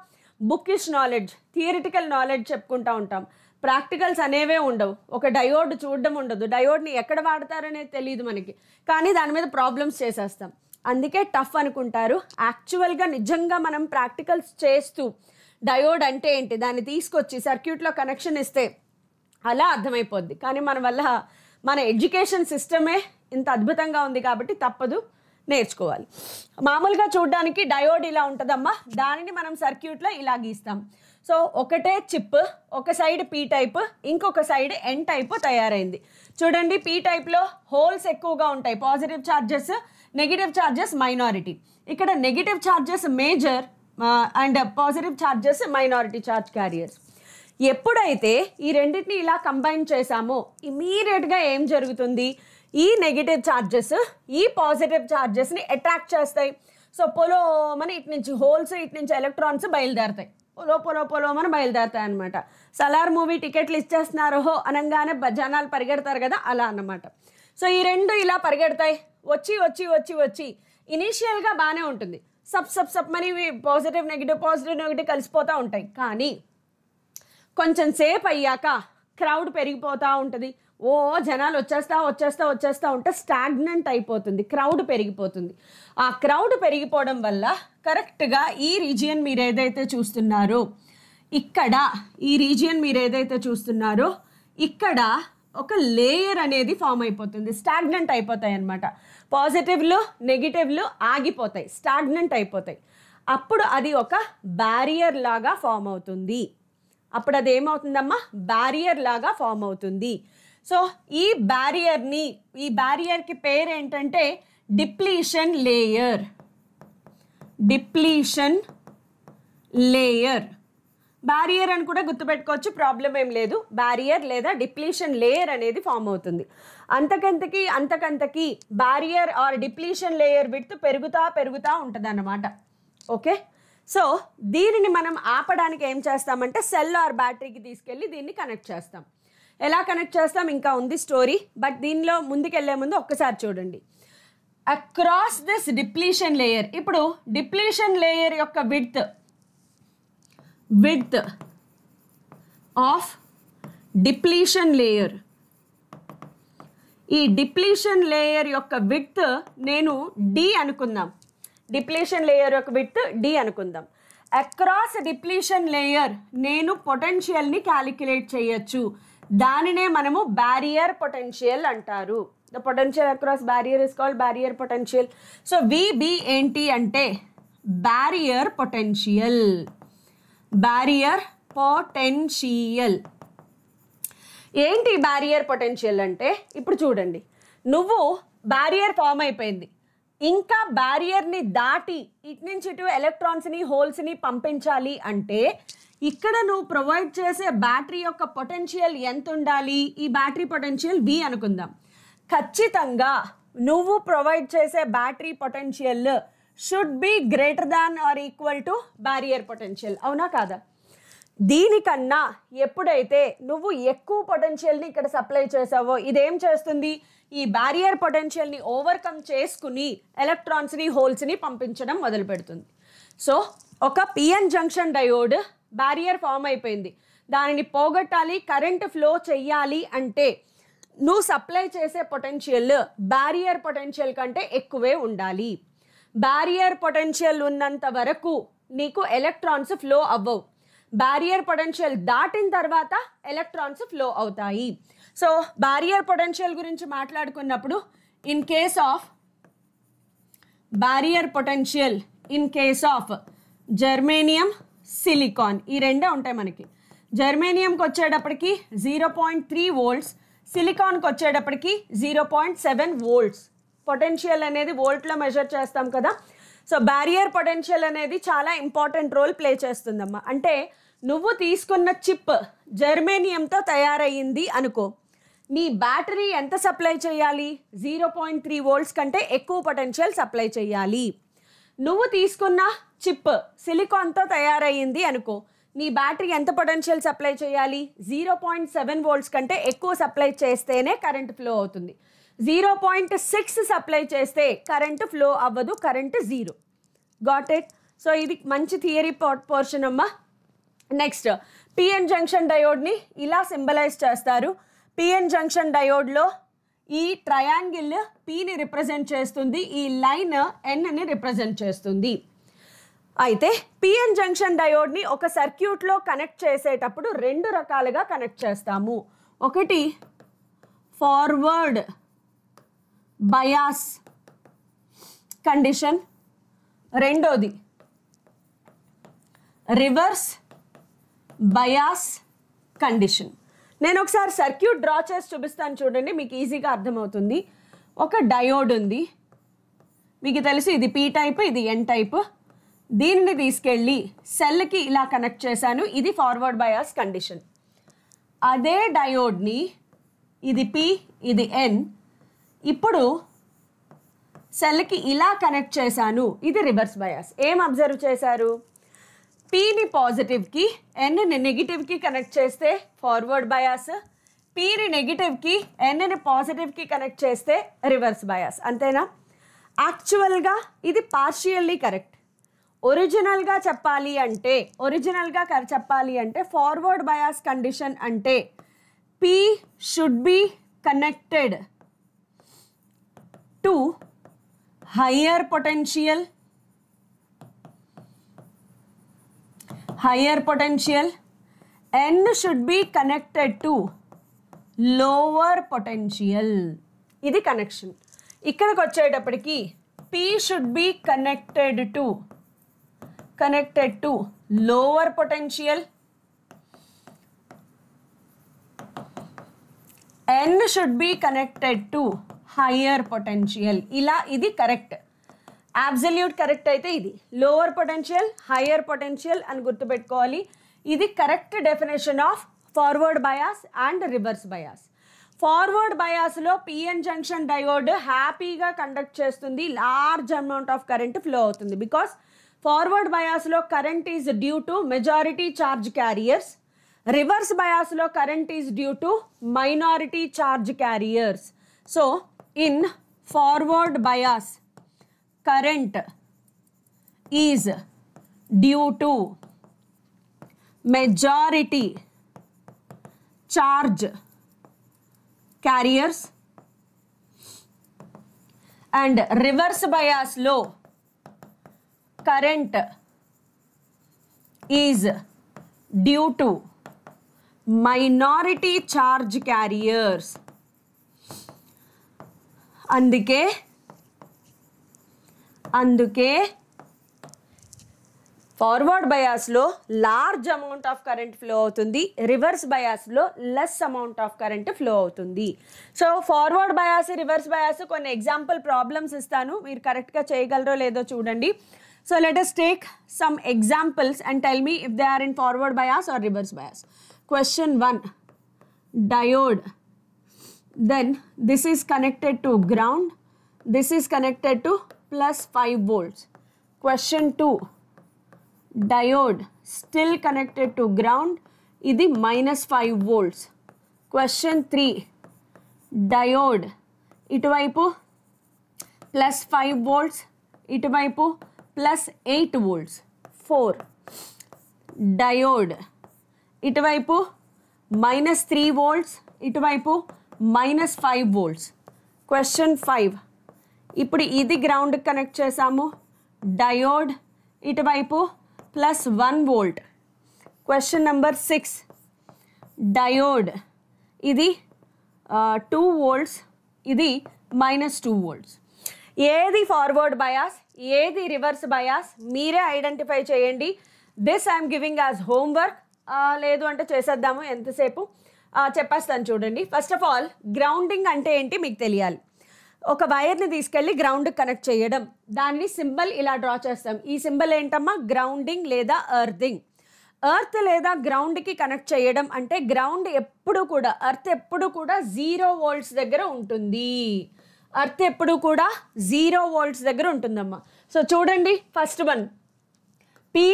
బుక్కిష్ నాలెడ్జ్ థియరిటికల్ నాలెడ్జ్ చెప్పుకుంటూ ఉంటాం ప్రాక్టికల్స్ అనేవే ఉండవు ఒక డయోడ్ చూడడం ఉండదు డయోడ్ని ఎక్కడ వాడతారనేది తెలియదు మనకి కానీ దాని మీద ప్రాబ్లమ్స్ చేసేస్తాం అందుకే టఫ్ అనుకుంటారు యాక్చువల్గా నిజంగా మనం ప్రాక్టికల్స్ చేస్తూ డయోడ్ అంటే ఏంటి దాన్ని తీసుకొచ్చి సర్క్యూట్లో కనెక్షన్ ఇస్తే అలా అర్థమైపోద్ది కానీ మన వల్ల మన ఎడ్యుకేషన్ సిస్టమే ఇంత అద్భుతంగా ఉంది కాబట్టి తప్పదు నేర్చుకోవాలి మామూలుగా చూడడానికి డయోడ్ ఇలా ఉంటుందమ్మా దానిని మనం సర్క్యూట్లో ఇలా గీస్తాం సో ఒకటే చిప్ ఒక సైడ్ పీ టైప్ ఇంకొక సైడ్ ఎన్ టైప్ తయారైంది చూడండి పీ టైప్లో హోల్స్ ఎక్కువగా ఉంటాయి positive charges negative charges minority ఇక్కడ negative charges major and positive charges minority charge carriers ఎప్పుడైతే ఈ రెండింటిని ఇలా కంబైన్ చేశామో ఇమీడియట్గా ఏం జరుగుతుంది ఈ నెగిటివ్ ఛార్జెస్ ఈ పాజిటివ్ ఛార్జెస్ని అట్రాక్ట్ చేస్తాయి సో మన ఇటు నుంచి హోల్స్ ఇటు నుంచి ఎలక్ట్రాన్స్ బయలుదేరతాయి లోపల లోపల మనం బయలుదేరుతాయి అనమాట సలార్ మూవీ టికెట్లు ఇచ్చేస్తున్నారు అనగానే జనాలు పరిగెడతారు కదా అలా అన్నమాట సో ఈ రెండు ఇలా పరిగెడతాయి వచ్చి వచ్చి వచ్చి వచ్చి ఇనీషియల్గా బాగానే ఉంటుంది సబ్ సబ్ సబ్ మరి పాజిటివ్ నెగిటివ్ పాజిటివ్ నెగిటివ్ కలిసిపోతూ ఉంటాయి కానీ కొంచెం సేపు అయ్యాక క్రౌడ్ పెరిగిపోతూ ఉంటుంది ఓ జనాలు వచ్చేస్తా వచ్చేస్తా వచ్చేస్తా ఉంటే స్టాగ్నెంట్ అయిపోతుంది క్రౌడ్ పెరిగిపోతుంది ఆ క్రౌడ్ పెరిగిపోవడం వల్ల కరెక్ట్గా ఈ రీజియన్ మీరు ఏదైతే చూస్తున్నారో ఇక్కడ ఈ రీజియన్ మీరు ఏదైతే చూస్తున్నారో ఇక్కడ ఒక లేయర్ అనేది ఫామ్ అయిపోతుంది స్టాగ్నెంట్ అయిపోతాయి అనమాట పాజిటివ్లు నెగిటివ్లు ఆగిపోతాయి స్టాగ్నెంట్ అయిపోతాయి అప్పుడు అది ఒక బ్యారియర్ లాగా ఫామ్ అవుతుంది అప్పుడు అది ఏమవుతుందమ్మా బ్యారియర్ లాగా ఫామ్ అవుతుంది సో ఈ బ్యారియర్ని ఈ బ్యారియర్కి పేరు ఏంటంటే depletion layer depletion layer barrier అని కూడా గుర్తుపెట్టుకోవచ్చు ప్రాబ్లం ఏం లేదు బ్యారియర్ లేదా డిప్లీషన్ లేయర్ అనేది ఫామ్ అవుతుంది అంతకంతకి అంతకంతకి బ్యారియర్ ఆర్ డిప్లీషన్ లేయర్ విడుతు పెరుగుతా పెరుగుతూ ఉంటుంది అన్నమాట ఓకే సో దీనిని మనం ఆపడానికి ఏం చేస్తామంటే సెల్ ఆర్ బ్యాటరీకి తీసుకెళ్ళి దీన్ని కనెక్ట్ చేస్తాం ఎలా కనెక్ట్ చేస్తాం ఇంకా ఉంది స్టోరీ బట్ దీనిలో ముందుకెళ్లే ముందు ఒక్కసారి చూడండి అక్రాస్ దిస్ డిప్లీషన్ లేయర్ ఇప్పుడు డిప్లీషన్ లేయర్ యొక్క width width of depletion layer ఈ డిప్లీషన్ లేయర్ యొక్క విడ్త్ నేను డి అనుకుందాం డిప్లీషన్ లేయర్ యొక్క విడ్త్ డి అనుకుందాం అక్రాస్ డిప్లీషన్ లేయర్ నేను పొటెన్షియల్ని క్యాలిక్యులేట్ చేయొచ్చు దానినే మనము బ్యారియర్ పొటెన్షియల్ అంటారు the potential across barrier is called barrier potential so VB ఏంటి అంటే బ్యారియర్ పొటెన్షియల్ బ్యారియర్ పొటెన్షియల్ ఏంటి బ్యారియర్ పొటెన్షియల్ అంటే ఇప్పుడు చూడండి నువ్వు బ్యారియర్ ఫామ్ అయిపోయింది ఇంకా బ్యారియర్ని దాటి ఇటు నుంచి ఇటు ఎలక్ట్రాన్స్ని హోల్స్ని పంపించాలి అంటే ఇక్కడ నువ్వు ప్రొవైడ్ చేసే బ్యాటరీ యొక్క పొటెన్షియల్ ఎంత ఉండాలి ఈ బ్యాటరీ పొటెన్షియల్ వి అనుకుందాం ఖచ్చితంగా నువ్వు ప్రొవైడ్ చేసే battery potential should be greater than or equal to barrier potential అవునా కాదా దీనికన్నా ఎప్పుడైతే నువ్వు ఎక్కువ పొటెన్షియల్ని ఇక్కడ సప్లై చేసావో ఇదేం చేస్తుంది ఈ బ్యారియర్ పొటెన్షియల్ని ఓవర్కమ్ చేసుకుని ఎలక్ట్రాన్స్ని హోల్స్ని పంపించడం మొదలు పెడుతుంది సో ఒక PN junction diode barrier form అయిపోయింది దానిని పోగొట్టాలి కరెంట్ ఫ్లో చెయ్యాలి అంటే నువ్వు సప్లై చేసే పొటెన్షియల్ బ్యారియర్ పొటెన్షియల్ కంటే ఎక్కువే ఉండాలి బ్యారియర్ పొటెన్షియల్ ఉన్నంత వరకు నీకు ఎలక్ట్రాన్స్ ఫ్లో అవ్వవు బ్యారియర్ పొటెన్షియల్ దాటిన తర్వాత ఎలక్ట్రాన్స్ ఫ్లో అవుతాయి సో బ్యారియర్ పొటెన్షియల్ గురించి మాట్లాడుకున్నప్పుడు in case of barrier potential in case of germanium silicon ఈ రెండే ఉంటాయి మనకి జర్మేనియంకి వచ్చేటప్పటికి జీరో పాయింట్ త్రీ వోల్ట్స్ సిలికాన్కి వచ్చేటప్పటికి zero point seven volts potential అనేది వోల్ట్లో మెజర్ చేస్తాం కదా సో బ్యారియర్ పొటెన్షియల్ అనేది చాలా ఇంపార్టెంట్ రోల్ ప్లే చేస్తుందమ్మా అంటే నువ్వు తీసుకున్న చిప్ జర్మేనియంతో తయారయ్యింది అనుకో నీ బ్యాటరీ ఎంత సప్లై చేయాలి జీరో పాయింట్ త్రీ వోల్ట్స్ కంటే ఎక్కువ పొటెన్షియల్ సప్లై చేయాలి నువ్వు తీసుకున్న చిప్ సిలికాన్తో తయారయ్యింది అనుకో నీ బ్యాటరీ ఎంత పొటెన్షియల్ సప్లై చేయాలి జీరో పాయింట్ సెవెన్ వోల్ట్స్ కంటే ఎక్కువ సప్లై చేస్తేనే కరెంట్ ఫ్లో అవుతుంది జీరో పాయింట్ సిక్స్ సప్లై చేస్తే కరెంటు ఫ్లో అవ్వదు current zero got it so ఇది మంచి థియరీ పోర్షన్ అమ్మా నెక్స్ట్ పిఎన్ జంక్షన్ డయోడ్ని ఇలా సింబలైజ్ చేస్తారు పిఎన్ జంక్షన్ డయోడ్లో ఈ ట్రయాంగిల్ పిని రిప్రజెంట్ చేస్తుంది ఈ లైన్ ఎన్ని రిప్రజెంట్ చేస్తుంది అయితే పిఎన్ జంక్షన్ డయోడ్ని ఒక సర్క్యూట్లో కనెక్ట్ చేసేటప్పుడు రెండు రకాలుగా కనెక్ట్ చేస్తాము ఒకటి ఫార్వర్డ్ బయాస్ కండిషన్ రెండోది రివర్స్ బయాస్ కండిషన్ నేను ఒకసారి సర్క్యూట్ డ్రా చేసి చూపిస్తాను చూడండి మీకు ఈజీగా అర్థమవుతుంది ఒక డయోడ్ ఉంది మీకు తెలుసు ఇది పీ టైప్ ఇది ఎన్ టైప్ దీనిని తీసుకెళ్ళి సెల్కి ఇలా కనెక్ట్ చేశాను ఇది ఫార్వర్డ్ బయాస్ కండిషన్ అదే డయోడ్ని ఇది పి ఇది ఎన్ ఇప్పుడు సెల్కి ఇలా కనెక్ట్ చేశాను ఇది రివర్స్ బయాస్ ఏం అబ్జర్వ్ చేశారు పిని పాజిటివ్కి ఎన్ని నెగిటివ్కి కనెక్ట్ చేస్తే ఫార్వర్డ్ బయాస్ పిని నెగిటివ్కి ఎన్ని పాజిటివ్కి కనెక్ట్ చేస్తే రివర్స్ బయాస్ అంతేనా యాక్చువల్గా ఇది పార్షియల్లీ కరెక్ట్ ఒరిజినల్గా చెప్పాలి అంటే ఒరిజినల్గా చెప్పాలి అంటే ఫార్వర్డ్ బయాస్ కండిషన్ అంటే P should be connected to higher potential higher potential n should be connected to lower potential ఇది కనెక్షన్ ఇక్కడికి వచ్చేటప్పటికి P should be connected to connected to lower potential N should be connected to higher potential ఇలా ఇది correct absolute correct అయితే ఇది lower potential higher potential అని గుర్తుపెట్టుకోవాలి ఇది correct definition of forward bias and reverse bias forward బయాస్లో PN junction diode హ్యాపీగా conduct చేస్తుంది large amount of current flow అవుతుంది because forward bias lo current is due to majority charge carriers reverse bias lo current is due to minority charge carriers so in forward bias current is due to majority charge carriers and reverse bias low current is due to minority charge carriers అందుకే అందుకే forward బయాస్లో large amount of current flow అవుతుంది reverse బయాస్లో less amount of current flow అవుతుంది so forward bias reverse bias కొన్ని example problems ఇస్తాను మీరు కరెక్ట్గా చేయగలరో లేదో చూడండి So let us take some examples and tell me if they are in forward bias or reverse bias. Question 1. Diode. Then this is connected to ground. This is connected to plus 5 volts. Question 2. Diode still connected to ground. ఇది minus five volts. Question three, diode. డయోడ్ 5 volts. It is volts ఇటువైపు plus eight volts four diode ఇటువైపు minus three volts ఇటువైపు minus five volts question five ఇప్పుడు ఇది గ్రౌండ్కి connect చేసాము diode ఇటువైపు plus one volt question number six diode ఇది టూ వోల్ట్స్ ఇది మైనస్ టూ వోల్ట్స్ ఏది ఫార్వర్డ్ బయాస్ ఏది రివర్స్ బయాస్ మీరే ఐడెంటిఫై చేయండి this I'm giving as homework లేదు అంటే చేసేద్దాము ఎంతసేపు చెప్పేస్తాను చూడండి ఫస్ట్ ఆఫ్ ఆల్ గ్రౌండింగ్ అంటే ఏంటి మీకు తెలియాలి ఒక వైర్ని తీసుకెళ్ళి గ్రౌండ్కి కనెక్ట్ చేయడం దాన్ని సింబల్ ఇలా డ్రా చేస్తాం ఈ సింబల్ ఏంటమ్మా గ్రౌండింగ్ లేదా అర్థింగ్ ఎర్త్ లేదా గ్రౌండ్కి కనెక్ట్ చేయడం అంటే గ్రౌండ్ ఎప్పుడు కూడా అర్త్ ఎప్పుడు కూడా జీరో వోల్ట్స్ దగ్గర ఉంటుంది అర్త్ ఎప్పుడు కూడా జీరో వోల్ట్స్ దగ్గర ఉంటుందమ్మా సో చూడండి first one P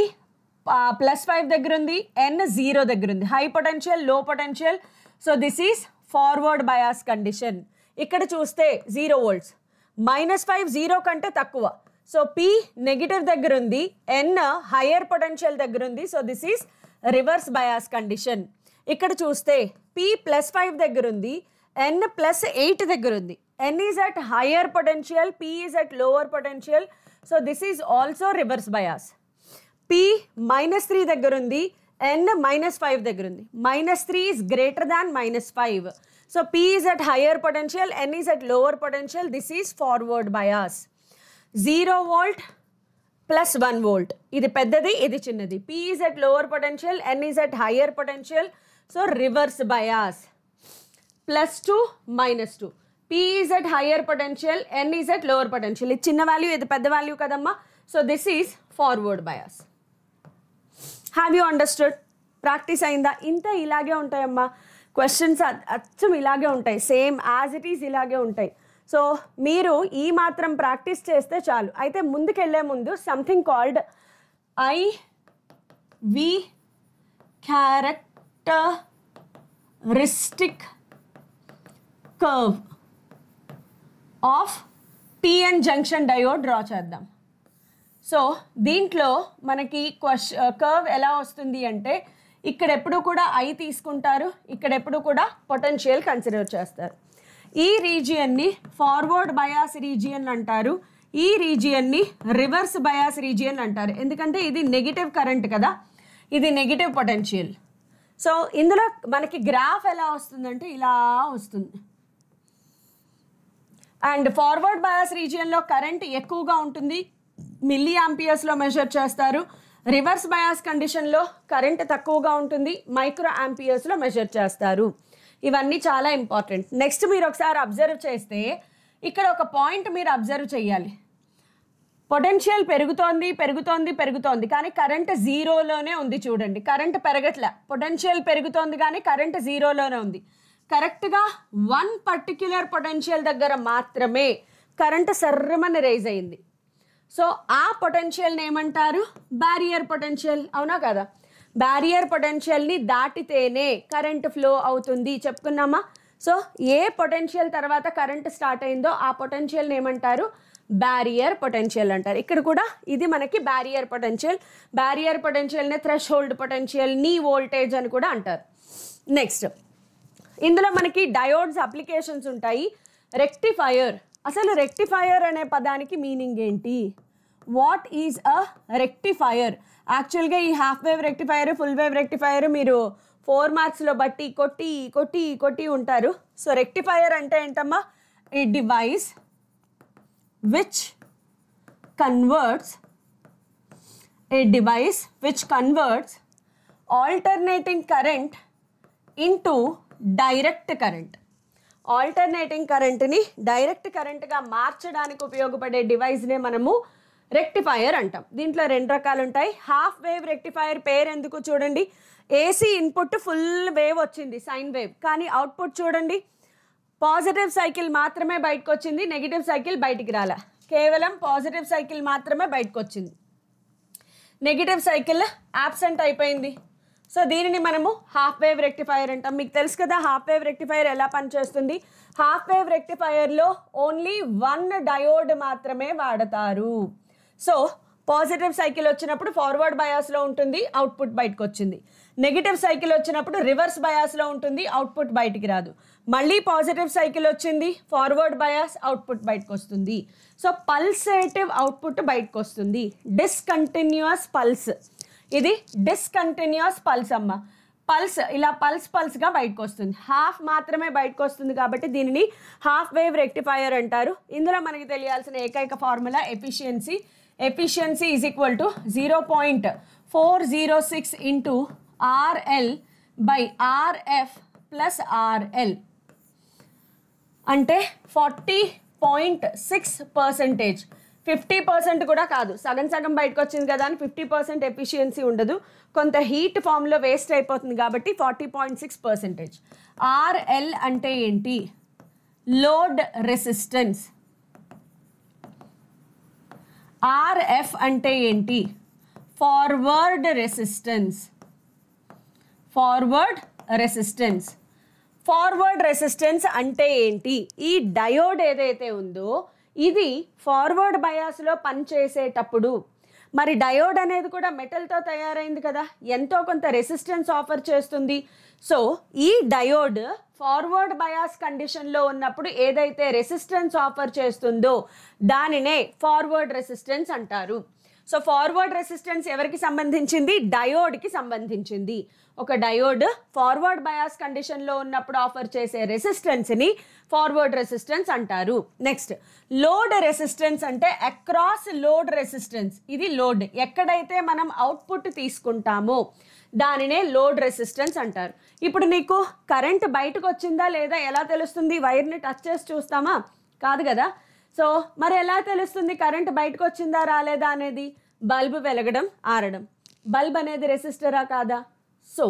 plus five దగ్గర ఉంది ఎన్ జీరో దగ్గర ఉంది high potential low potential so this is forward bias condition ఇక్కడ చూస్తే zero volts minus five zero కంటే తక్కువ సో పి నెగిటివ్ దగ్గర ఉంది ఎన్ హయ్యర్ పొటెన్షియల్ దగ్గర ఉంది so this is reverse bias condition ఇక్కడ చూస్తే పి ప్లస్ ఫైవ్ దగ్గర ఉంది ఎన్ ప్లస్ ఎయిట్ దగ్గర ఉంది N is at higher potential, P is at lower potential. So this is also reverse bias. P minus 3 దగ్గరుంది N minus 5 దగ్గరుంది. Minus 3 is greater than minus 5. So P is at higher potential, N is at lower potential. This is forward bias. 0 volt plus 1 volt. ఇది పెద్దది ఇది చిన్నది. P is at lower potential, N is at higher potential. So reverse bias. Plus 2, minus 2. P at higher potential N is at lower potential ఇది చిన్న value ఇది పెద్ద value కదమ్మా so this is forward bias have you understood practice అయిందా ఇంత ఇలాగే ఉంటాయమ్మా questions అచ్చం ఇలాగే ఉంటాయి సేమ్ యాజ్ ఇట్ ఈజ్ ఇలాగే ఉంటాయి సో మీరు ఈ మాత్రం ప్రాక్టీస్ చేస్తే చాలు అయితే ముందుకెళ్ళే ముందు something called I V characteristic curve of PN junction diode draw చేద్దాం సో దీంట్లో మనకి క్వశ్ కర్వ్ ఎలా వస్తుంది అంటే ఇక్కడ ఎప్పుడు కూడా ఐ తీసుకుంటారు ఇక్కడ ఎప్పుడు కూడా పొటెన్షియల్ కన్సిడర్ చేస్తారు ఈ రీజియన్ని ఫార్వర్డ్ బయాస్ రీజియన్ అంటారు ఈ రీజియన్ని రివర్స్ బయాస్ రీజియన్ అంటారు ఎందుకంటే ఇది నెగిటివ్ కరెంట్ కదా ఇది నెగిటివ్ పొటెన్షియల్ సో ఇందులో మనకి గ్రాఫ్ ఎలా వస్తుందంటే ఇలా వస్తుంది అండ్ ఫార్వర్డ్ బయాస్ రీజియన్లో కరెంట్ ఎక్కువగా ఉంటుంది మిల్లీ యాంపియర్స్లో మెజర్ చేస్తారు రివర్స్ బయాస్ కండిషన్లో కరెంట్ తక్కువగా ఉంటుంది మైక్రో ఆంపియర్స్లో మెజర్ చేస్తారు ఇవన్నీ చాలా ఇంపార్టెంట్ నెక్స్ట్ మీరు ఒకసారి అబ్జర్వ్ చేస్తే ఇక్కడ ఒక పాయింట్ మీరు అబ్జర్వ్ చేయాలి పొటెన్షియల్ పెరుగుతోంది పెరుగుతోంది పెరుగుతోంది కానీ కరెంట్ జీరోలోనే ఉంది చూడండి కరెంట్ పెరగట్లే పొటెన్షియల్ పెరుగుతోంది కానీ కరెంట్ జీరోలోనే ఉంది కరెక్ట్గా వన్ పర్టిక్యులర్ పొటెన్షియల్ దగ్గర మాత్రమే కరెంట్ సర్రమని రైజ్ అయింది సో ఆ పొటెన్షియల్ని ఏమంటారు బ్యారియర్ పొటెన్షియల్ అవునా కదా బ్యారియర్ పొటెన్షియల్ని దాటితేనే కరెంట్ ఫ్లో అవుతుంది చెప్పుకున్నామా సో ఏ పొటెన్షియల్ తర్వాత కరెంట్ స్టార్ట్ అయిందో ఆ పొటెన్షియల్ని ఏమంటారు బ్యారియర్ పొటెన్షియల్ అంటారు ఇక్కడ కూడా ఇది మనకి బ్యారియర్ పొటెన్షియల్ బ్యారియర్ పొటెన్షియల్నే threshold potential knee voltage అని కూడా అంటారు నెక్స్ట్ ఇందులో మనకి డయోడ్స్ అప్లికేషన్స్ ఉంటాయి రెక్టిఫైయర్ అసలు రెక్టిఫైయర్ అనే పదానికి మీనింగ్ ఏంటి వాట్ ఈజ్ అ రెక్టిఫైయర్ యాక్చువల్గా ఈ half wave rectifier full wave rectifier మీరు ఫోర్ మార్క్స్లో బట్టి కొట్టి కొట్టి కొట్టి ఉంటారు సో రెక్టిఫైయర్ అంటే ఏంటమ్మా ఈ device which converts a device which converts alternating current into direct current alternating కరెంట్ని డైరెక్ట్ కరెంట్గా మార్చడానికి ఉపయోగపడే డివైస్నే మనము రెక్టిఫైయర్ అంటాం దీంట్లో రెండు రకాలు ఉంటాయి హాఫ్ వేవ్ రెక్టిఫైయర్ పేరు ఎందుకు చూడండి ఏసీ ఇన్పుట్ ఫుల్ వేవ్ వచ్చింది సైన్ వేవ్ కానీ అవుట్పుట్ చూడండి పాజిటివ్ సైకిల్ మాత్రమే బయటకు వచ్చింది నెగిటివ్ సైకిల్ బయటికి రాల కేవలం పాజిటివ్ సైకిల్ మాత్రమే బయటకు వచ్చింది నెగిటివ్ సైకిల్ యాబ్సెంట్ అయిపోయింది సో దీనిని మనము హాఫ్ వేవ్ రెక్టిఫైయర్ అంటాం మీకు తెలుసు కదా హాఫ్ వేవ్ రెక్టిఫైయర్ ఎలా పనిచేస్తుంది హాఫ్ వేవ్ రెక్టిఫైయర్లో ఓన్లీ వన్ డయోడ్ మాత్రమే వాడతారు సో పాజిటివ్ సైకిల్ వచ్చినప్పుడు ఫార్వర్డ్ బయాస్లో ఉంటుంది అవుట్పుట్ బయటకు వచ్చింది నెగిటివ్ సైకిల్ వచ్చినప్పుడు రివర్స్ బయాస్లో ఉంటుంది అవుట్పుట్ బయటికి రాదు మళ్ళీ పాజిటివ్ సైకిల్ వచ్చింది ఫార్వర్డ్ బయాస్ అవుట్పుట్ బయటకు వస్తుంది సో పల్సేటివ్ అవుట్పుట్ బయటకు వస్తుంది డిస్కంటిన్యూస్ పల్స్ ఇది డిస్కంటిన్యూస్ పల్స్ అమ్మ పల్స్ ఇలా పల్స్ పల్స్గా బయటకు వస్తుంది హాఫ్ మాత్రమే బయటకు వస్తుంది కాబట్టి దీనిని హాఫ్ వేవ్ రెక్టిఫైయర్ అంటారు ఇందులో మనకి తెలియాల్సిన ఏకైక formula efficiency efficiency is equal to zero point four zero six into RL by RF plus RL అంటే forty point six percentage fifty percent కూడా కాదు సగం సగం బయటకు వచ్చింది కదా అని ఫిఫ్టీ పర్సెంట్ ఎఫిషియన్సీ ఉండదు కొంత హీట్ ఫామ్లో వేస్ట్ అయిపోతుంది కాబట్టి forty point six percentage RL అంటే ఏంటి లోడ్ రెసిస్టెన్స్ ఆర్ఎఫ్ అంటే ఏంటి forward resistance forward resistance forward resistance అంటే ఏంటి ఈ డయోడ్ ఏదైతే ఉందో ఇది ఫార్వర్డ్ బయాస్లో పనిచేసేటప్పుడు మరి డయోడ్ అనేది కూడా మెటల్తో తయారైంది కదా ఎంతో కొంత రెసిస్టెన్స్ ఆఫర్ చేస్తుంది సో ఈ డయోడ్ ఫార్వర్డ్ బయాస్ కండిషన్లో ఉన్నప్పుడు ఏదైతే రెసిస్టెన్స్ ఆఫర్ చేస్తుందో దానినే ఫార్వర్డ్ రెసిస్టెన్స్ అంటారు సో ఫార్వర్డ్ రెసిస్టెన్స్ ఎవరికి సంబంధించింది డయోడ్కి సంబంధించింది ఒక డయోడ్ ఫార్వర్డ్ బయాస్ కండిషన్లో ఉన్నప్పుడు ఆఫర్ చేసే రెసిస్టెన్స్ని ఫార్వర్డ్ రెసిస్టెన్స్ అంటారు నెక్స్ట్ లోడ్ రెసిస్టెన్స్ అంటే అక్రాస్ లోడ్ రెసిస్టెన్స్ ఇది లోడ్ ఎక్కడైతే మనం అవుట్పుట్ తీసుకుంటామో దానినే లోడ్ రెసిస్టెన్స్ అంటారు ఇప్పుడు నీకు కరెంట్ బయటకు వచ్చిందా లేదా ఎలా తెలుస్తుంది వైర్ని టచ్ చేసి చూస్తామా కాదు కదా సో మరి ఎలా తెలుస్తుంది కరెంట్ బయటకు వచ్చిందా రాలేదా అనేది బల్బ్ వెలగడం ఆరడం బల్బ్ అనేది రెసిస్టరా కాదా సో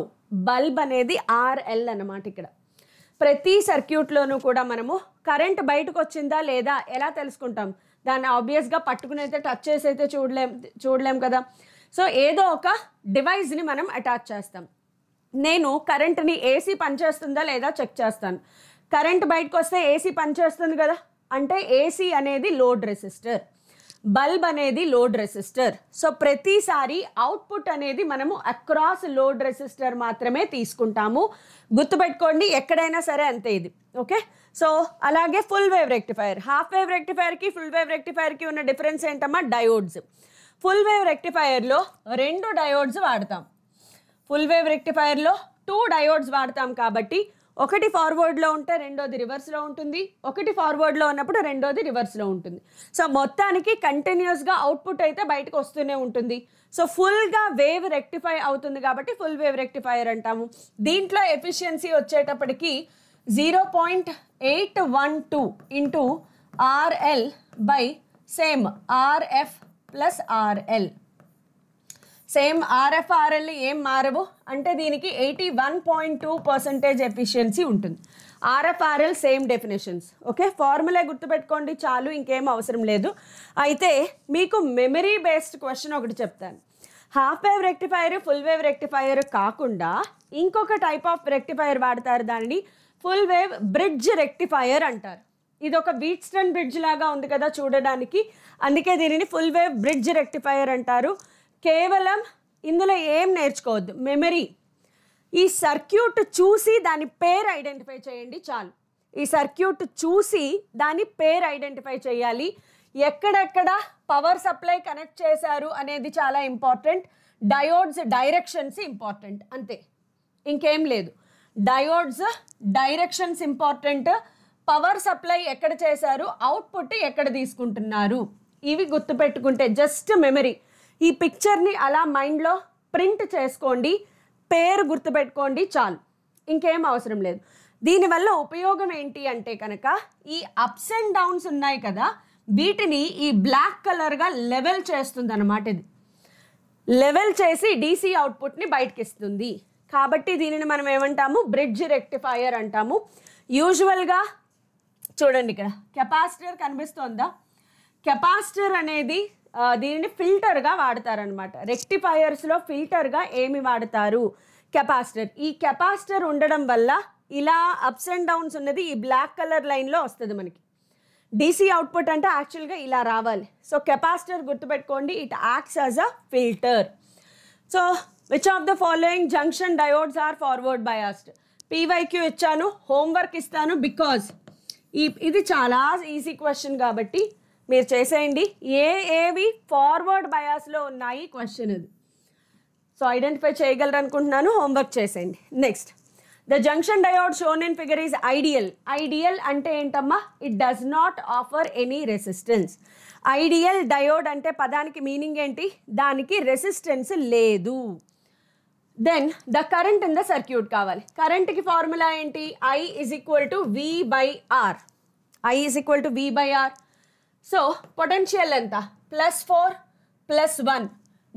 బల్బ్ అనేది ఆర్ఎల్ అనమాట ఇక్కడ ప్రతి సర్క్యూట్లోనూ కూడా మనము కరెంట్ బయటకు వచ్చిందా లేదా ఎలా తెలుసుకుంటాం దాన్ని ఆబ్వియస్గా పట్టుకుని అయితే టచ్ చేసి అయితే చూడలేం చూడలేం కదా సో ఏదో ఒక డివైస్ని మనం అటాచ్ చేస్తాం నేను కరెంట్ని ఏసీ పనిచేస్తుందా లేదా చెక్ చేస్తాను కరెంట్ బయటకు వస్తే ఏసీ పనిచేస్తుంది కదా అంటే ఏసీ అనేది లోడ్ రెసిస్టర్ బల్బ్ అనేది లోడ్ రెసిస్టర్ సో ప్రతిసారి అవుట్పుట్ అనేది మనము అక్రాస్ లోడ్ రెసిస్టర్ మాత్రమే తీసుకుంటాము గుర్తుపెట్టుకోండి ఎక్కడైనా సరే అంతే ఇది ఓకే సో అలాగే full wave rectifier half wave రెక్టిఫైర్కి ఫుల్ వేవ్ రెక్టిఫైర్కి ఉన్న డిఫరెన్స్ ఏంటమ్మా డయోడ్స్ ఫుల్ వేవ్ రెక్టిఫైయర్లో రెండు డయోడ్స్ వాడతాం ఫుల్ వేవ్ రెక్టిఫైయర్లో టూ డయోడ్స్ వాడతాం కాబట్టి ఒకటి ఫార్వర్డ్లో ఉంటే రెండోది రివర్స్లో ఉంటుంది ఒకటి ఫార్వర్డ్లో ఉన్నప్పుడు రెండోది రివర్స్లో ఉంటుంది సో మొత్తానికి కంటిన్యూస్గా అవుట్పుట్ అయితే బయటకు వస్తూనే ఉంటుంది సో ఫుల్గా వేవ్ రెక్టిఫై అవుతుంది కాబట్టి ఫుల్ వేవ్ రెక్టిఫైయర్ అంటాము దీంట్లో ఎఫిషియన్సీ వచ్చేటప్పటికి zero point eight one two into RL by same RF plus RL same RF RL ఏం మారవు అంటే దీనికి eighty one point two percentage efficiency ఉంటుంది ఆర్ఎఫ్ఆర్ఎల్ సేమ్ డెఫినేషన్స్ ఓకే ఫార్ములే గుర్తుపెట్టుకోండి చాలు ఇంకేం అవసరం లేదు అయితే మీకు మెమరీ బేస్డ్ క్వశ్చన్ ఒకటి చెప్తాను half wave rectifier full wave rectifier కాకుండా ఇంకొక టైప్ ఆఫ్ రెక్టిఫైర్ వాడతారు దానిని ఫుల్ వేవ్ బ్రిడ్జ్ రెక్టిఫైర్ అంటారు ఇది ఒక వీట్స్టన్ బ్రిడ్జ్ లాగా ఉంది కదా చూడడానికి అందుకే దీనిని ఫుల్ వేవ్ బ్రిడ్జ్ రెక్టిఫైర్ అంటారు కేవలం ఇందులో ఏం నేర్చుకోవద్దు మెమరీ ఈ సర్క్యూట్ చూసి దాని పేరు ఐడెంటిఫై చేయండి చాలు ఈ సర్క్యూట్ చూసి దాని పేరు ఐడెంటిఫై చేయాలి ఎక్కడెక్కడ పవర్ సప్లై కనెక్ట్ చేశారు అనేది చాలా ఇంపార్టెంట్ డయోడ్స్ డైరెక్షన్స్ ఇంపార్టెంట్ అంతే ఇంకేం లేదు diodes directions important power supply ఎక్కడ చేశారు అవుట్పుట్ ఎక్కడ తీసుకుంటున్నారు ఇవి గుర్తుపెట్టుకుంటే జస్ట్ మెమరీ ఈ పిక్చర్ని అలా మైండ్లో ప్రింట్ చేసుకోండి పేరు గుర్తుపెట్టుకోండి చాలు ఇంకేం అవసరం లేదు దీనివల్ల ఉపయోగం ఏంటి అంటే కనుక ఈ అప్స్ అండ్ డౌన్స్ ఉన్నాయి కదా వీటిని ఈ బ్లాక్ కలర్గా లెవెల్ చేస్తుంది అనమాట ఇది లెవెల్ చేసి డీసీ అవుట్పుట్ని బయటకి ఇస్తుంది కాబట్టి దీనిని మనం ఏమంటాము బ్రిడ్జ్ రెక్టిఫైయర్ అంటాము యూజువల్గా చూడండి ఇక్కడ కెపాసిటర్ కనిపిస్తోందా కెపాసిటర్ అనేది దీనిని ఫిల్టర్గా వాడతారనమాట రెక్టిఫైయర్స్లో ఫిల్టర్గా ఏమి వాడతారు కెపాసిటర్ ఈ కెపాసిటర్ ఉండడం వల్ల ఇలా అప్స్ అండ్ డౌన్స్ ఉన్నది ఈ బ్లాక్ కలర్ లైన్లో వస్తుంది మనకి డీసీ అవుట్పుట్ అంటే యాక్చువల్గా ఇలా రావాలి సో కెపాసిటర్ గుర్తుపెట్టుకోండి it acts as a filter so which of the following junction diodes are forward biased PYQ ఇచ్చాను హోంవర్క్ ఇస్తాను బికాజ్ ఈ ఇది చాలా ఈజీ క్వశ్చన్ కాబట్టి మీరు చేసేయండి ఏ ఏవి ఫార్వర్డ్ బయాస్లో ఉన్నాయి క్వశ్చన్ ఇది సో ఐడెంటిఫై చేయగలరు అనుకుంటున్నాను హోంవర్క్ చేసేయండి next the junction diode shown in figure is ideal ideal అంటే ఏంటమ్మా it does not offer any resistance ideal diode అంటే పదానికి మీనింగ్ ఏంటి దానికి రెసిస్టెన్స్ లేదు then the current in the circuit కావాలి కరెంట్కి ఫార్ములా ఏంటి I is equal to V by R I is equal to V by R so potential ఎంత plus four plus one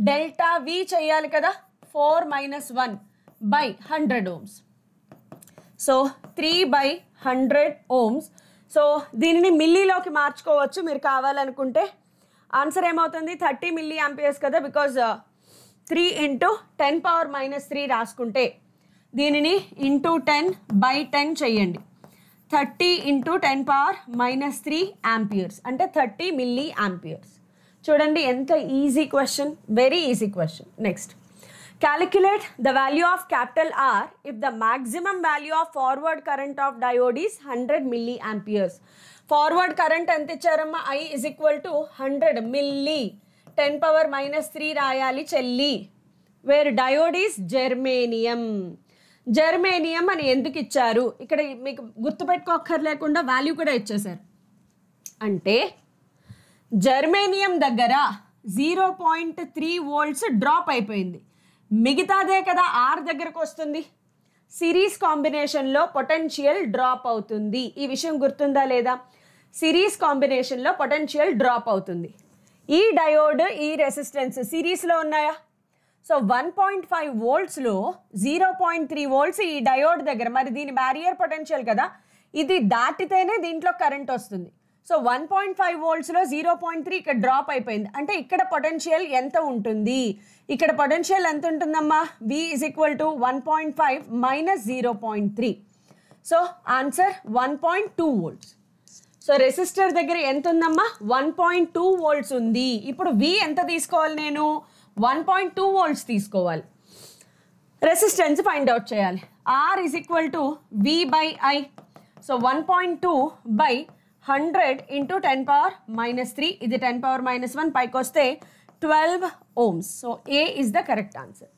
delta V చేయాలి కదా four minus one by hundred ohms so three by hundred ohms so దీనిని మిల్లీలోకి మార్చుకోవచ్చు మీరు కావాలనుకుంటే answer ఏమవుతుంది thirty milli amperes కదా because three into ten power minus three రాసుకుంటే దీనిని ఇంటూ టెన్ బై టెన్ చేయండి thirty into ten power minus three amperes అంటే థర్టీ మిల్లీ యాంపియర్స్ చూడండి ఎంత easy question very easy question next calculate the value of capital R if the maximum value of forward current of diodes hundred milli amperes forward current ఎంత ఇచ్చారమ్మా I is equal to hundred milli ten power minus three రాయాలి చెల్లి wear డయోడీస్ germanium germanium అని ఎందుకు ఇచ్చారు ఇక్కడ మీకు లేకుండా వాల్యూ కూడా ఇచ్చేశారు అంటే జర్మేనియం దగ్గర zero point three volts drop అయిపోయింది మిగతాదే కదా ఆర్ దగ్గరకు వస్తుంది సిరీస్ కాంబినేషన్లో పొటెన్షియల్ డ్రాప్ అవుతుంది ఈ విషయం గుర్తుందా లేదా సిరీస్ కాంబినేషన్లో పొటెన్షియల్ డ్రాప్ అవుతుంది ఈ డయోడ్ ఈ రెసిస్టెన్స్ సిరీస్లో ఉన్నాయా సో వన్ పాయింట్ ఫైవ్ వోల్ట్స్లో జీరో పాయింట్ త్రీ వోల్ట్స్ ఈ డయోడ్ దగ్గర మరి దీని బ్యారియర్ పొటెన్షియల్ కదా ఇది దాటితేనే దీంట్లో కరెంట్ వస్తుంది సో వన్ పాయింట్ ఫైవ్ వోల్ట్స్లో జీరో పాయింట్ త్రీ ఇక్కడ డ్రాప్ అయిపోయింది అంటే ఇక్కడ పొటెన్షియల్ ఎంత ఉంటుంది ఇక్కడ పొటెన్షియల్ ఎంత ఉంటుందమ్మా V is equal to one point five minus zero point three so answer one point two volts so resistor దగ్గర ఎంత ఉందమ్మా వన్ పాయింట్ టూ వోల్ట్స్ ఉంది ఇప్పుడు వి ఎంత తీసుకోవాలి నేను వన్ పాయింట్ టూ వోల్ట్స్ తీసుకోవాలి రెసిస్టెన్స్ ఫైండ్ అవుట్ చేయాలి R is equal to V by I so one point two by hundred into ten power minus three ఇది టెన్ పవర్ మైనస్ వన్ పైకి వస్తే twelve ohms so A is the correct answer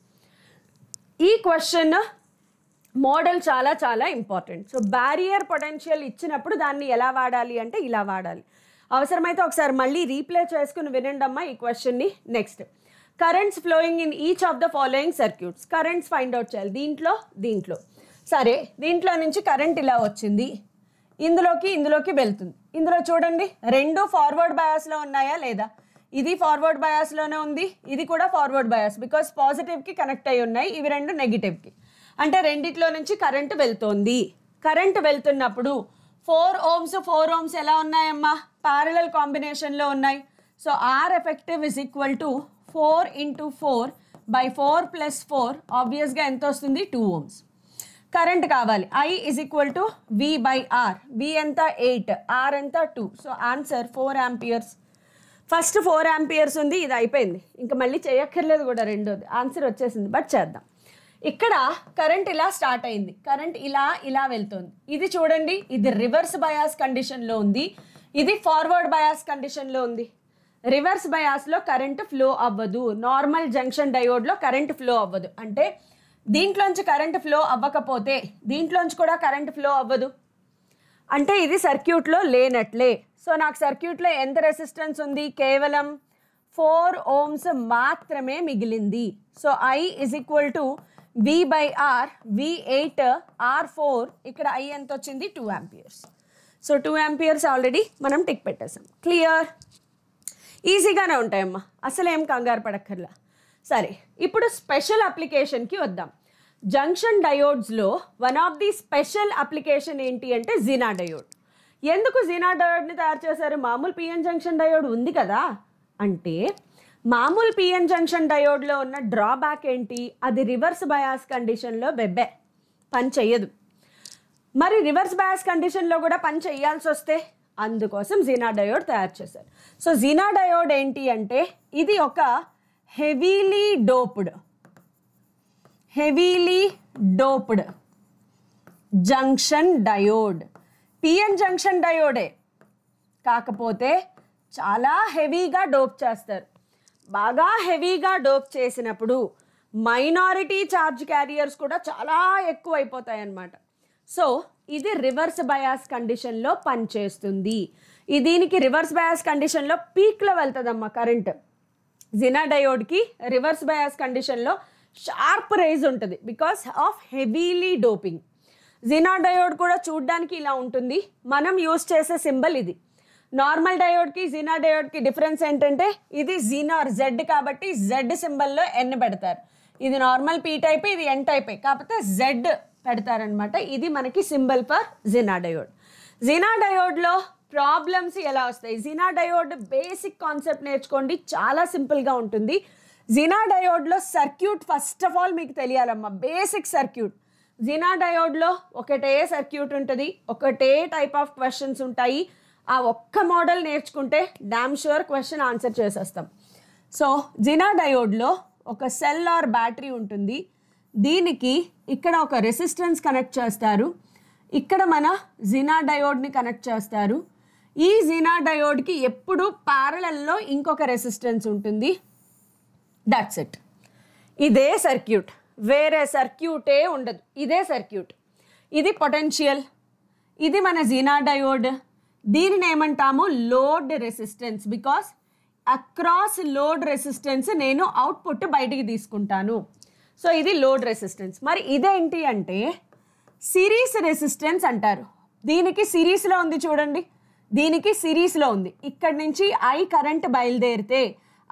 ఈ question model చాలా చాలా important so barrier potential ఇచ్చినప్పుడు దాన్ని ఎలా వాడాలి అంటే ఇలా వాడాలి అవసరమైతే ఒకసారి మళ్ళీ రీప్లే చేసుకుని వినండి అమ్మా ఈ క్వశ్చన్ని next currents flowing in each of the following circuits currents find out చేయాలి దీంట్లో దీంట్లో సరే దీంట్లో నుంచి కరెంట్ ఇలా వచ్చింది ఇందులోకి ఇందులోకి వెళ్తుంది ఇందులో చూడండి రెండు ఫార్వర్డ్ బయాస్లో ఉన్నాయా లేదా ఇది ఫార్వర్డ్ బయాస్లోనే ఉంది ఇది కూడా ఫార్వర్డ్ బయాస్ బికాస్ పాజిటివ్కి కనెక్ట్ అయి ఉన్నాయి ఇవి రెండు నెగిటివ్కి అంటే రెండిట్లో నుంచి కరెంటు వెళ్తోంది కరెంటు వెళ్తున్నప్పుడు ఫోర్ ఓమ్స్ ఫోర్ ఓమ్స్ ఎలా ఉన్నాయమ్మా ప్యారలల్ కాంబినేషన్లో ఉన్నాయి so R effective is equal to four into four by four plus four ఆబ్వియస్గా ఎంత వస్తుంది టూ ఓమ్స్ కరెంట్ కావాలి I is equal to V by R V ఎంత ఎయిట్ ఆర్ ఎంత two so answer four amperes first four amperes ఉంది ఇది అయిపోయింది ఇంకా మళ్ళీ చేయక్కర్లేదు కూడా రెండోది ఆన్సర్ వచ్చేసింది బట్ చేద్దాం ఇక్కడ కరెంట్ ఇలా స్టార్ట్ అయింది కరెంట్ ఇలా ఇలా వెళ్తుంది ఇది చూడండి ఇది రివర్స్ బయాస్ కండిషన్లో ఉంది ఇది ఫార్వర్డ్ బయాస్ కండిషన్లో ఉంది రివర్స్ బయాస్లో కరెంట్ ఫ్లో అవ్వదు నార్మల్ జంక్షన్ డయోడ్లో కరెంట్ ఫ్లో అవ్వదు అంటే దీంట్లోంచి కరెంట్ ఫ్లో అవ్వకపోతే దీంట్లోంచి కూడా కరెంట్ ఫ్లో అవ్వదు అంటే ఇది సర్క్యూట్లో లేనట్లే సో నాకు సర్క్యూట్లో ఎంత రెసిస్టెన్స్ ఉంది కేవలం ఫోర్ ఓమ్స్ మాత్రమే మిగిలింది so I is equal to V by R V eight R four ఇక్కడ ఐ ఎంత వచ్చింది two amperes so two amperes already మనం టిక్ పెట్టేసాం క్లియర్ ఈజీగానే ఉంటాయమ్మా అసలేం కంగారు పడక్కర్లా సరే ఇప్పుడు స్పెషల్ అప్లికేషన్కి వద్దాం జంక్షన్ డయోడ్స్లో one of the special application ఏంటి అంటే జీనా డయోడ్ ఎందుకు జీనా డయోడ్ని తయారు చేశారు మామూలు పిఎన్ జంక్షన్ డయోడ్ ఉంది కదా అంటే మామూలు పిఎన్ జంక్షన్ డయోడ్లో ఉన్న డ్రాబ్యాక్ ఏంటి అది రివర్స్ బయాస్ కండిషన్లో బెబ్బే పని చెయ్యదు మరి రివర్స్ బయాస్ కండిషన్లో కూడా పని చేయాల్సి వస్తే అందుకోసం జీనా డయోడ్ తయారు చేశారు సో జీనా డయోడ్ ఏంటి అంటే ఇది ఒక heavily doped heavily doped junction diode PN junction డయోడే కాకపోతే చాలా హెవీగా డోప్ చేస్తారు బాగా హెవీగా డోప్ చేసినప్పుడు మైనారిటీ ఛార్జ్ క్యారియర్స్ కూడా చాలా ఎక్కువ అయిపోతాయి అన్నమాట సో ఇది రివర్స్ బయాస్ కండిషన్లో పనిచేస్తుంది దీనికి రివర్స్ బయాస్ కండిషన్లో పీక్లో వెళ్తుందమ్మా కరెంట్ జినా డయోడ్కి రివర్స్ బయాస్ కండిషన్లో షార్ప్ రైజ్ ఉంటుంది because of heavily doping Zener diode కూడా చూడ్డానికి ఇలా ఉంటుంది మనం యూస్ చేసే సింబల్ ఇది నార్మల్ డయోడ్కి జీనా డయోడ్కి డిఫరెన్స్ ఏంటంటే ఇది జీనార్ జెడ్ కాబట్టి జెడ్ సింబల్లో ఎన్ పెడతారు ఇది నార్మల్ పీ టైప్ ఇది ఎన్ టైపే కాకపోతే జెడ్ పెడతారనమాట ఇది మనకి symbol for Zener diode Zener డయోడ్లో ప్రాబ్లమ్స్ ఎలా వస్తాయి జినా డయోడ్ బేసిక్ కాన్సెప్ట్ నేర్చుకోండి చాలా సింపుల్గా ఉంటుంది జినా డయోడ్లో సర్క్యూట్ ఫస్ట్ ఆఫ్ ఆల్ మీకు తెలియాలమ్మా బేసిక్ సర్క్యూట్ జినా డయోడ్లో ఒకటే సర్క్యూట్ ఉంటుంది ఒకటే టైప్ ఆఫ్ క్వశ్చన్స్ ఉంటాయి ఆ ఒక్క మోడల్ నేర్చుకుంటే డామ్ షూర్ క్వశ్చన్ ఆన్సర్ చేసేస్తాం సో జినా డయోడ్లో ఒక సెల్ ఆర్ బ్యాటరీ ఉంటుంది దీనికి ఇక్కడ ఒక రెసిస్టెన్స్ కనెక్ట్ చేస్తారు ఇక్కడ మన జీనా డయోడ్ని కనెక్ట్ చేస్తారు ఈ జీనా డయోడ్కి ఎప్పుడు ప్యారలల్లో ఇంకొక రెసిస్టెన్స్ ఉంటుంది దట్స్ ఇట్ ఇదే సర్క్యూట్ వేరే సర్క్యూటే ఉండదు ఇదే సర్క్యూట్ ఇది పొటెన్షియల్ ఇది మన జీనా డయోడ్ దీనిని ఏమంటాము load resistance because across load resistance నేను అవుట్పుట్ బయటికి తీసుకుంటాను సో ఇది లోడ్ రెసిస్టెన్స్ మరి ఇదేంటి అంటే సిరీస్ రెసిస్టెన్స్ అంటారు దీనికి సిరీస్లో ఉంది చూడండి దీనికి సిరీస్లో ఉంది ఇక్కడ నుంచి ఐ కరెంట్ బయలుదేరితే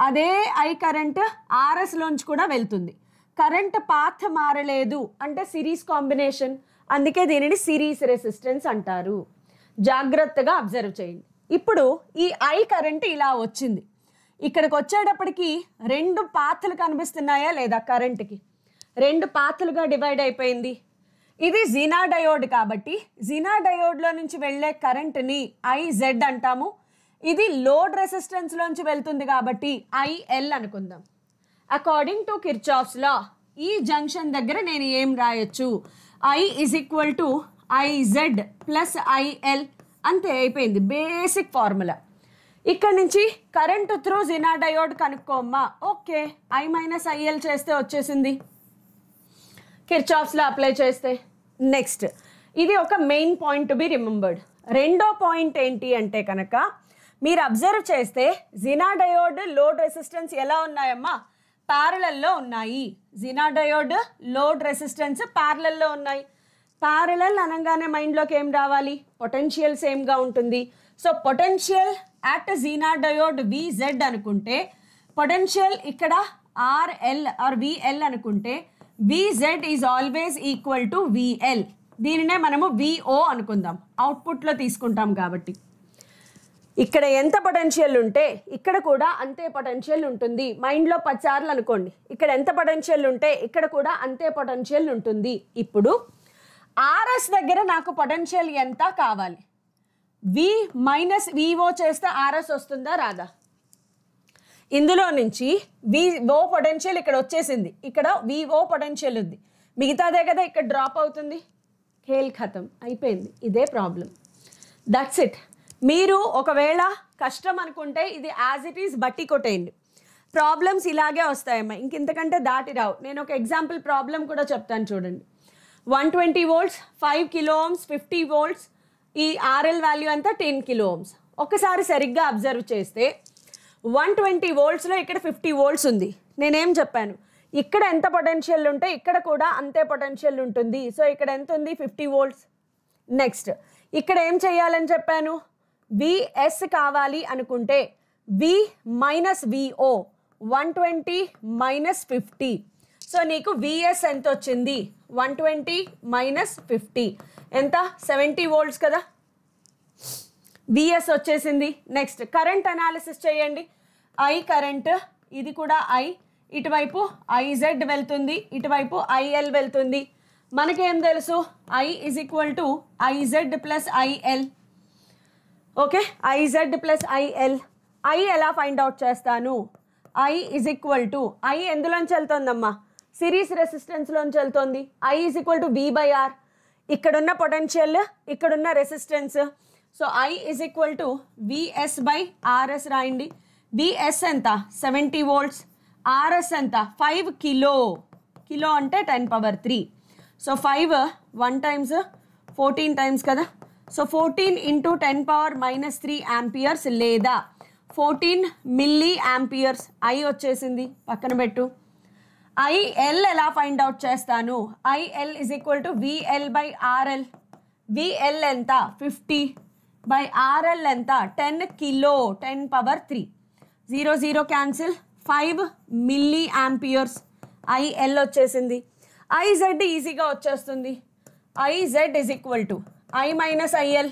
అదే ఐ కరెంట్ ఆర్ఎస్లోంచి కూడా వెళ్తుంది కరెంట్ పాత్ మారలేదు అంటే సిరీస్ కాంబినేషన్ అందుకే దీనిని సిరీస్ రెసిస్టెన్స్ అంటారు జాగ్రత్తగా అబ్జర్వ్ చేయండి ఇప్పుడు ఈ ఐ కరెంట్ ఇలా వచ్చింది ఇక్కడికి వచ్చేటప్పటికి రెండు పాత్రలు కనిపిస్తున్నాయా లేదా కరెంట్కి రెండు పాత్రలుగా డివైడ్ అయిపోయింది ఇది జీనా డయోడ్ కాబట్టి జీనా డయోడ్లో నుంచి వెళ్ళే కరెంట్ని ఐజెడ్ అంటాము ఇది లోడ్ రెసిస్టెన్స్లోంచి వెళ్తుంది కాబట్టి ఐఎల్ అనుకుందాం అకార్డింగ్ టు కిర్చాఫ్స్ లా ఈ జంక్షన్ దగ్గర నేను ఏం రాయొచ్చు I is equal to IZ plus IL అంతే అయిపోయింది బేసిక్ ఫార్ములా ఇక్కడ నుంచి కరెంటు త్రూ జినా డయోడ్ కనుక్కోమ్మా ఓకే ఐ మైనస్ ఐఎల్ చేస్తే వచ్చేసింది కిర్చాఫ్స్లో అప్లై చేస్తే నెక్స్ట్ ఇది ఒక main point to be remembered రెండో పాయింట్ ఏంటి అంటే కనుక మీరు అబ్జర్వ్ చేస్తే జినాడయోడ్ లోడ్ రెసిస్టెన్స్ ఎలా ఉన్నాయమ్మా ప్యారలల్లో ఉన్నాయి జినాడయోడ్ లోడ్ రెసిస్టెన్స్ ప్యారలల్లో ఉన్నాయి ప్యారలల్ అనగానే మైండ్లోకి ఏం రావాలి పొటెన్షియల్ సేమ్గా ఉంటుంది so potential at diode VZ అనుకుంటే పొటెన్షియల్ ఇక్కడ ఆర్ఎల్ ఆర్ విఎల్ అనుకుంటే VZ is always equal to VL దీనినే మనము విఓ అనుకుందాం అవుట్పుట్లో తీసుకుంటాం కాబట్టి ఇక్కడ ఎంత పొటెన్షియల్ ఉంటే ఇక్కడ కూడా అంతే పొటెన్షియల్ ఉంటుంది మైండ్లో పచ్చార్లు అనుకోండి ఇక్కడ ఎంత పొటెన్షియల్ ఉంటే ఇక్కడ కూడా అంతే పొటెన్షియల్ ఉంటుంది ఇప్పుడు ఆర్ఎస్ దగ్గర నాకు పొటెన్షియల్ ఎంత కావాలి వి మైనస్ విఓ చేస్తే ఆర్ఎస్ వస్తుందా రాదా ఇందులో నుంచి వి పొటెన్షియల్ ఇక్కడ వచ్చేసింది ఇక్కడ విఓ పొటెన్షియల్ ఉంది మిగతాదే కదా ఇక్కడ డ్రాప్ అవుతుంది ఖేల్ ఖతం అయిపోయింది ఇదే ప్రాబ్లం దట్స్ ఇట్ మీరు ఒకవేళ కష్టం అనుకుంటే ఇది యాజ్ ఇట్ ఈస్ బట్టి కొట్టేయండి ప్రాబ్లమ్స్ ఇలాగే వస్తాయమ్మా ఇంతకంటే దాటి రావు నేను ఒక ఎగ్జాంపుల్ ప్రాబ్లం కూడా చెప్తాను చూడండి one twenty volts five kilo ohms fifty volts ఈ ఆర్ఎల్ వాల్యూ అంతా టెన్ కిలో ఓమ్స్ ఒకసారి సరిగ్గా అబ్జర్వ్ చేస్తే వన్ ట్వంటీ వోల్ట్స్లో ఇక్కడ ఫిఫ్టీ వోల్ట్స్ ఉంది నేనేం చెప్పాను ఇక్కడ ఎంత పొటెన్షియల్ ఉంటే ఇక్కడ కూడా అంతే పొటెన్షియల్ ఉంటుంది సో ఇక్కడ ఎంత ఉంది ఫిఫ్టీ వోల్ట్స్ నెక్స్ట్ ఇక్కడ ఏం చేయాలని చెప్పాను విఎస్ కావాలి అనుకుంటే V minus VO one twenty minus fifty so నీకు విఎస్ ఎంత వచ్చింది వన్ ట్వంటీ మైనస్ ఫిఫ్టీ ఎంత సెవెంటీ వోల్ట్స్ కదా బిఎస్ వచ్చేసింది నెక్స్ట్ కరెంట్ అనాలిసిస్ చేయండి ఐ కరెంట్ ఇది కూడా ఐ ఇటువైపు ఐజెడ్ వెళ్తుంది ఇటువైపు ఐఎల్ వెళ్తుంది మనకేం తెలుసు I is equal to IZ plus IL okay IZ plus IL I ఎలా ఫైండ్ అవుట్ చేస్తాను I is equal to I ఎందులోంచి వెళ్తుందమ్మా సిరీస్ రెసిస్టెన్స్లోంచి వెళ్తుంది I is equal to V by R ఇక్కడున్న పొటెన్షియల్ ఇక్కడున్న resistance so I is equal to VS by RS రాయండి VS ఎంత సెవెంటీ వోల్ట్స్ ఆర్ఎస్ ఎంత ఫైవ్ కిలో కిలో అంటే ten power three so five one times fourteen times కదా so fourteen into ten power minus three amperes లేదా fourteen milli amperes I వచ్చేసింది పక్కన పెట్టు IL ఎలా ఫైండ్ అవుట్ చేస్తాను IL is equal to VL by RL VL ఎంత fifty by RL uh, ఎంత ten kilo ten power three zero zero cancel five milli amperes IL వచ్చేసింది IZ ఈజీగా వచ్చేస్తుంది IZ is equal to I minus IL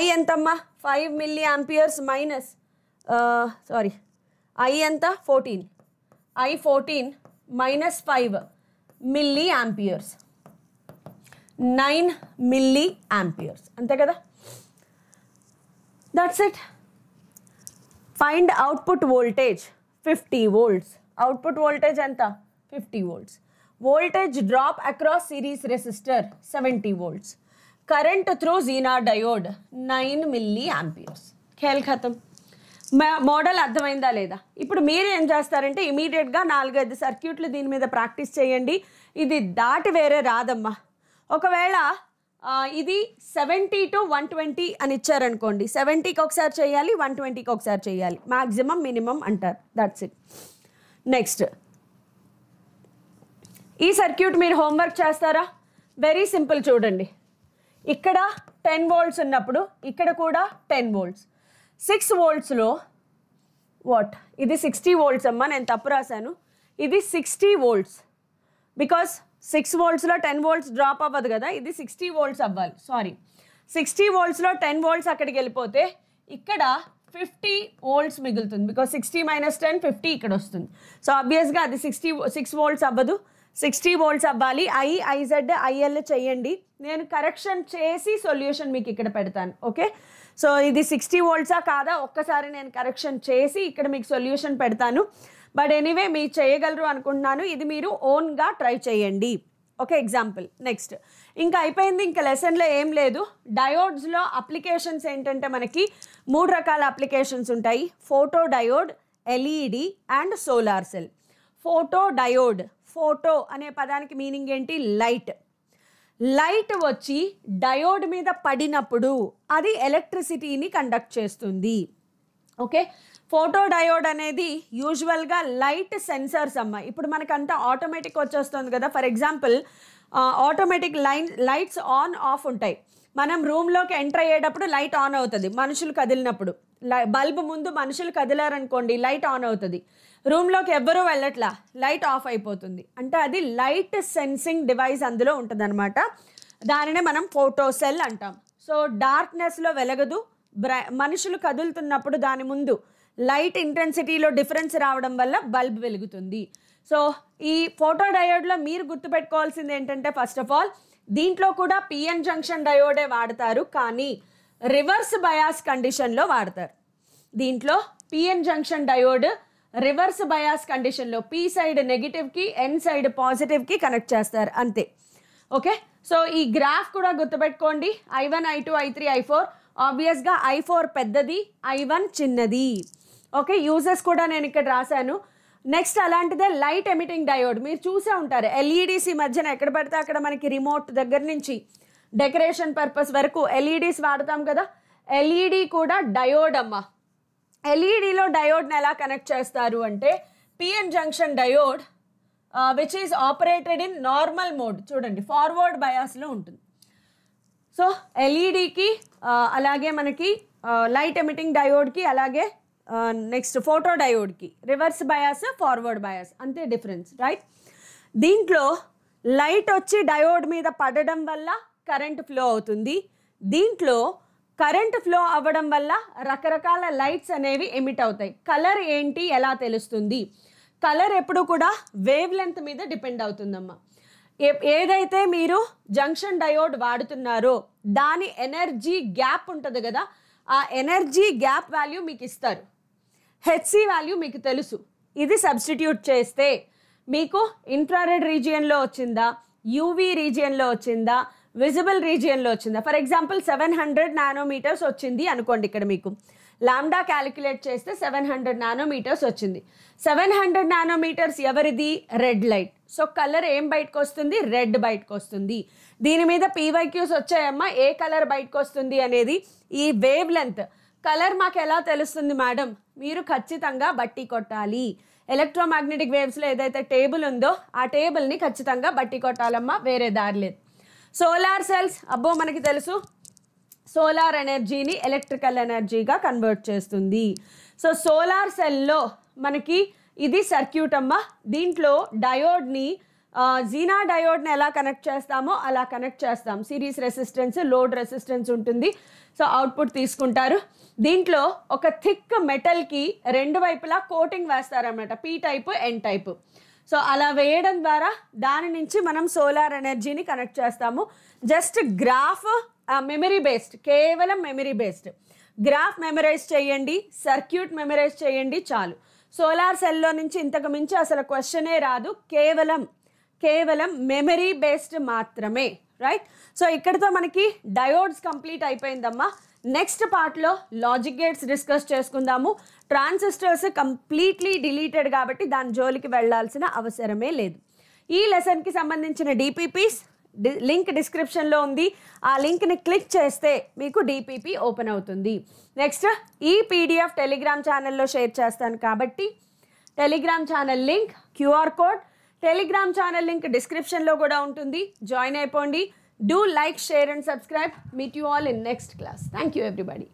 I ఎంతమ్మా five milli amperes minus sorry I ఎంత fourteen I fourteen minus five milli amperes nine milli amperes అంతే కదా That's it. Find output voltage 50 volts. Output voltage anta 50 volts. Voltage drop across series resistor 70 volts. Current through Zener diode 9 milliamperes. Khel ఖతం model అర్థమైందా లేదా ఇప్పుడు మీరు ఏం చేస్తారంటే ఇమీడియట్గా నాలుగైదు సర్క్యూట్లు దీని మీద ప్రాక్టీస్ చేయండి ఇది దాటి వేరే రాదమ్మా ఒకవేళ ఇది సెవెంటీ టు వన్ ట్వంటీ అని ఇచ్చారనుకోండి సెవెంటీకి ఒకసారి చేయాలి వన్ ట్వంటీకి ఒకసారి చేయాలి మ్యాక్సిమం మినిమం అంటారు దట్స్ ఇట్ నెక్స్ట్ ఈ సర్క్యూట్ మీరు హోంవర్క్ చేస్తారా వెరీ సింపుల్ చూడండి ఇక్కడ టెన్ వోల్ట్స్ ఉన్నప్పుడు ఇక్కడ కూడా టెన్ వోల్ట్స్ సిక్స్ వోల్ట్స్లో వాట్ ఇది సిక్స్టీ వోల్ట్స్ అమ్మా నేను తప్పు రాశాను ఇది సిక్స్టీ వోల్ట్స్ బికాస్ సిక్స్ వోల్ట్స్లో టెన్ వోల్ట్స్ డ్రాప్ అవ్వదు కదా ఇది సిక్స్టీ వోల్ట్స్ అవ్వాలి సారీ సిక్స్టీ వోల్ట్స్లో టెన్ వోల్ట్స్ అక్కడికి వెళ్ళిపోతే ఇక్కడ ఫిఫ్టీ వోల్ట్స్ మిగులుతుంది because sixty minus ten fifty ఇక్కడ వస్తుంది సో ఆబ్వియస్గా అది సిక్స్టీ సిక్స్ వోల్ట్స్ అవ్వదు సిక్స్టీ వోల్ట్స్ అవ్వాలి ఐ ఐజెడ్ ఐఎల్ చేయండి నేను కరెక్షన్ చేసి సొల్యూషన్ మీకు ఇక్కడ పెడతాను ఓకే సో ఇది సిక్స్టీ వోల్ట్సా కాదా ఒక్కసారి నేను కరెక్షన్ చేసి ఇక్కడ మీకు సొల్యూషన్ పెడతాను బట్ ఎనీవే మీరు చేయగలరు అనుకుంటున్నాను ఇది మీరు ఓన్గా ట్రై చేయండి ఓకే ఎగ్జాంపుల్ నెక్స్ట్ ఇంకా అయిపోయింది ఇంకా లెసన్లో ఏం లేదు డయోడ్స్లో అప్లికేషన్స్ ఏంటంటే మనకి మూడు రకాల అప్లికేషన్స్ ఉంటాయి photo diode LED and solar cell photo diode photo అనే పదానికి మీనింగ్ ఏంటి లైట్ లైట్ వచ్చి డయోడ్ మీద పడినప్పుడు అది ఎలక్ట్రిసిటీని కండక్ట్ చేస్తుంది ఓకే ఫోటో డయోడ్ అనేది యూజువల్గా లైట్ సెన్సర్స్ అమ్మ ఇప్పుడు మనకంతా ఆటోమేటిక్ వచ్చేస్తుంది కదా for example automatic line lights on off ఉంటాయి మనం రూమ్లోకి ఎంటర్ అయ్యేటప్పుడు లైట్ ఆన్ అవుతుంది మనుషులు కదిలినప్పుడు బల్బ్ ముందు మనుషులు కదిలారనుకోండి లైట్ ఆన్ అవుతుంది రూమ్లోకి ఎవ్వరూ వెళ్ళట్లా లైట్ ఆఫ్ అయిపోతుంది అంటే అది లైట్ సెన్సింగ్ డివైస్ అందులో ఉంటుందన్నమాట దానినే మనం ఫోటో సెల్ అంటాం సో డార్క్నెస్లో వెలగదు బ్రై మనుషులు కదులుతున్నప్పుడు దాని ముందు లైట్ ఇంటెన్సిటీలో డిఫరెన్స్ రావడం వల్ల బల్బ్ వెలుగుతుంది సో ఈ ఫోటో డయోడ్లో మీరు గుర్తుపెట్టుకోవాల్సింది ఏంటంటే ఫస్ట్ ఆఫ్ ఆల్ దీంట్లో కూడా పిఎన్ జంక్షన్ డయోడే వాడతారు కానీ రివర్స్ బయాస్ కండిషన్లో వాడతారు దీంట్లో PN junction diode reverse bias కండిషన్లో పి సైడ్ నెగిటివ్కి ఎన్ సైడ్ పాజిటివ్కి కనెక్ట్ చేస్తారు అంతే ఓకే సో ఈ గ్రాఫ్ కూడా గుర్తుపెట్టుకోండి I one I two I three I four ఆబ్వియస్గా ఐ ఫోర్ పెద్దది ఐ వన్ చిన్నది ఓకే యూజెస్ కూడా నేను ఇక్కడ రాశాను నెక్స్ట్ అలాంటిదే లైట్ ఎమిటింగ్ డయోడ్ మీరు చూసే ఉంటారు ఎల్ఈడిసి e మధ్యన ఎక్కడ పడితే అక్కడ మనకి రిమోట్ దగ్గర నుంచి డెకరేషన్ పర్పస్ వరకు ఎల్ఈడీస్ e వాడతాం కదా ఎల్ఈడి e కూడా డయోడ్ అమ్మ ఎల్ఈడిలో డయోడ్ని ఎలా కనెక్ట్ చేస్తారు అంటే PN junction diode which is operated in normal mode చూడండి ఫార్వర్డ్ బయాస్లో ఉంటుంది సో ఎల్ఈడికి అలాగే మనకి లైట్ ఎమిటింగ్ డయోడ్కి అలాగే నెక్స్ట్ ఫోటో డయోడ్కి రివర్స్ బయాస్ ఫార్వర్డ్ బయాస్ అంతే డిఫరెన్స్ రైట్ దీంట్లో లైట్ వచ్చి డయోడ్ మీద పడడం వల్ల కరెంట్ ఫ్లో అవుతుంది దీంట్లో కరెంట్ ఫ్లో అవ్వడం వల్ల రకరకాల లైట్స్ అనేవి ఎమిట్ అవుతాయి కలర్ ఏంటి ఎలా తెలుస్తుంది కలర్ ఎప్పుడు కూడా వేవ్ లెంత్ మీద డిపెండ్ అవుతుందమ్మా ఏదైతే మీరు జంక్షన్ డయోడ్ వాడుతున్నారో దాని ఎనర్జీ గ్యాప్ ఉంటుంది కదా ఆ ఎనర్జీ గ్యాప్ వాల్యూ మీకు ఇస్తారు హెచ్సి వాల్యూ మీకు తెలుసు ఇది సబ్స్టిట్యూట్ చేస్తే మీకు ఇన్ఫ్రారెడ్ రీజియన్లో వచ్చిందా యూవీ రీజియన్లో వచ్చిందా విజిబుల్ రీజియన్లో వచ్చిందా for example seven hundred nanometers వచ్చింది అనుకోండి ఇక్కడ మీకు లామ్డా క్యాలిక్యులేట్ చేస్తే సెవెన్ హండ్రెడ్ నానోమీటర్స్ వచ్చింది సెవెన్ హండ్రెడ్ నానోమీటర్స్ ఎవరిది రెడ్ లైట్ సో కలర్ ఏం బయటకు వస్తుంది రెడ్ బయటకు వస్తుంది దీని మీద పీవైక్యూస్ వచ్చాయమ్మా ఏ కలర్ బయటకు వస్తుంది అనేది ఈ వేవ్ లెంత్ కలర్ మాకు ఎలా తెలుస్తుంది మేడం మీరు ఖచ్చితంగా బట్టి కొట్టాలి ఎలక్ట్రోమాగ్నెటిక్ వేవ్స్లో ఏదైతే టేబుల్ ఉందో ఆ టేబుల్ని ఖచ్చితంగా బట్టి కొట్టాలమ్మా వేరే దారి లేదు సోలార్ సెల్స్ అబ్బో మనకి తెలుసు సోలార్ ఎనర్జీని ఎలక్ట్రికల్ ఎనర్జీగా కన్వర్ట్ చేస్తుంది సో సోలార్ సెల్లో మనకి ఇది సర్క్యూట్ అమ్మా దీంట్లో డయోడ్ని జీనా డయోడ్ని ఎలా కనెక్ట్ చేస్తామో అలా కనెక్ట్ చేస్తాం సిరీస్ రెసిస్టెన్స్ లోడ్ రెసిస్టెన్స్ ఉంటుంది సో అవుట్పుట్ తీసుకుంటారు దీంట్లో ఒక థిక్ మెటల్కి రెండు వైపులా కోటింగ్ వేస్తారనమాట P type N type so అలా వేయడం ద్వారా దాని నుంచి మనం సోలార్ ఎనర్జీని కనెక్ట్ చేస్తాము జస్ట్ గ్రాఫ్ మెమరీ బేస్డ్ కేవలం మెమరీ బేస్డ్ గ్రాఫ్ మెమరైజ్ చేయండి సర్క్యూట్ మెమరైజ్ చేయండి చాలు సోలార్ సెల్లో నుంచి ఇంతకు మించి అసలు క్వశ్చనే రాదు కేవలం కేవలం మెమరీ బేస్డ్ మాత్రమే రైట్ సో ఇక్కడితో మనకి డయోడ్స్ కంప్లీట్ అయిపోయిందమ్మా నెక్స్ట్ పార్ట్లో లాజిక్ గేట్స్ డిస్కస్ చేసుకుందాము ట్రాన్సిస్టర్స్ కంప్లీట్లీ డిలీటెడ్ కాబట్టి దాని జోలికి వెళ్లాల్సిన అవసరమే లేదు ఈ లెసన్కి సంబంధించిన డీపీపీస్ లింక్ డిస్క్రిప్షన్లో ఉంది ఆ లింక్ని క్లిక్ చేస్తే మీకు డిపిపి ఓపెన్ అవుతుంది నెక్స్ట్ ఈ పీడిఎఫ్ టెలిగ్రామ్ ఛానల్లో షేర్ చేస్తాను కాబట్టి Telegram channel link QR code Telegram channel link డిస్క్రిప్షన్లో కూడా ఉంటుంది జాయిన్ అయిపోండి Do like, share and subscribe. Meet you all in next class. Thank you everybody.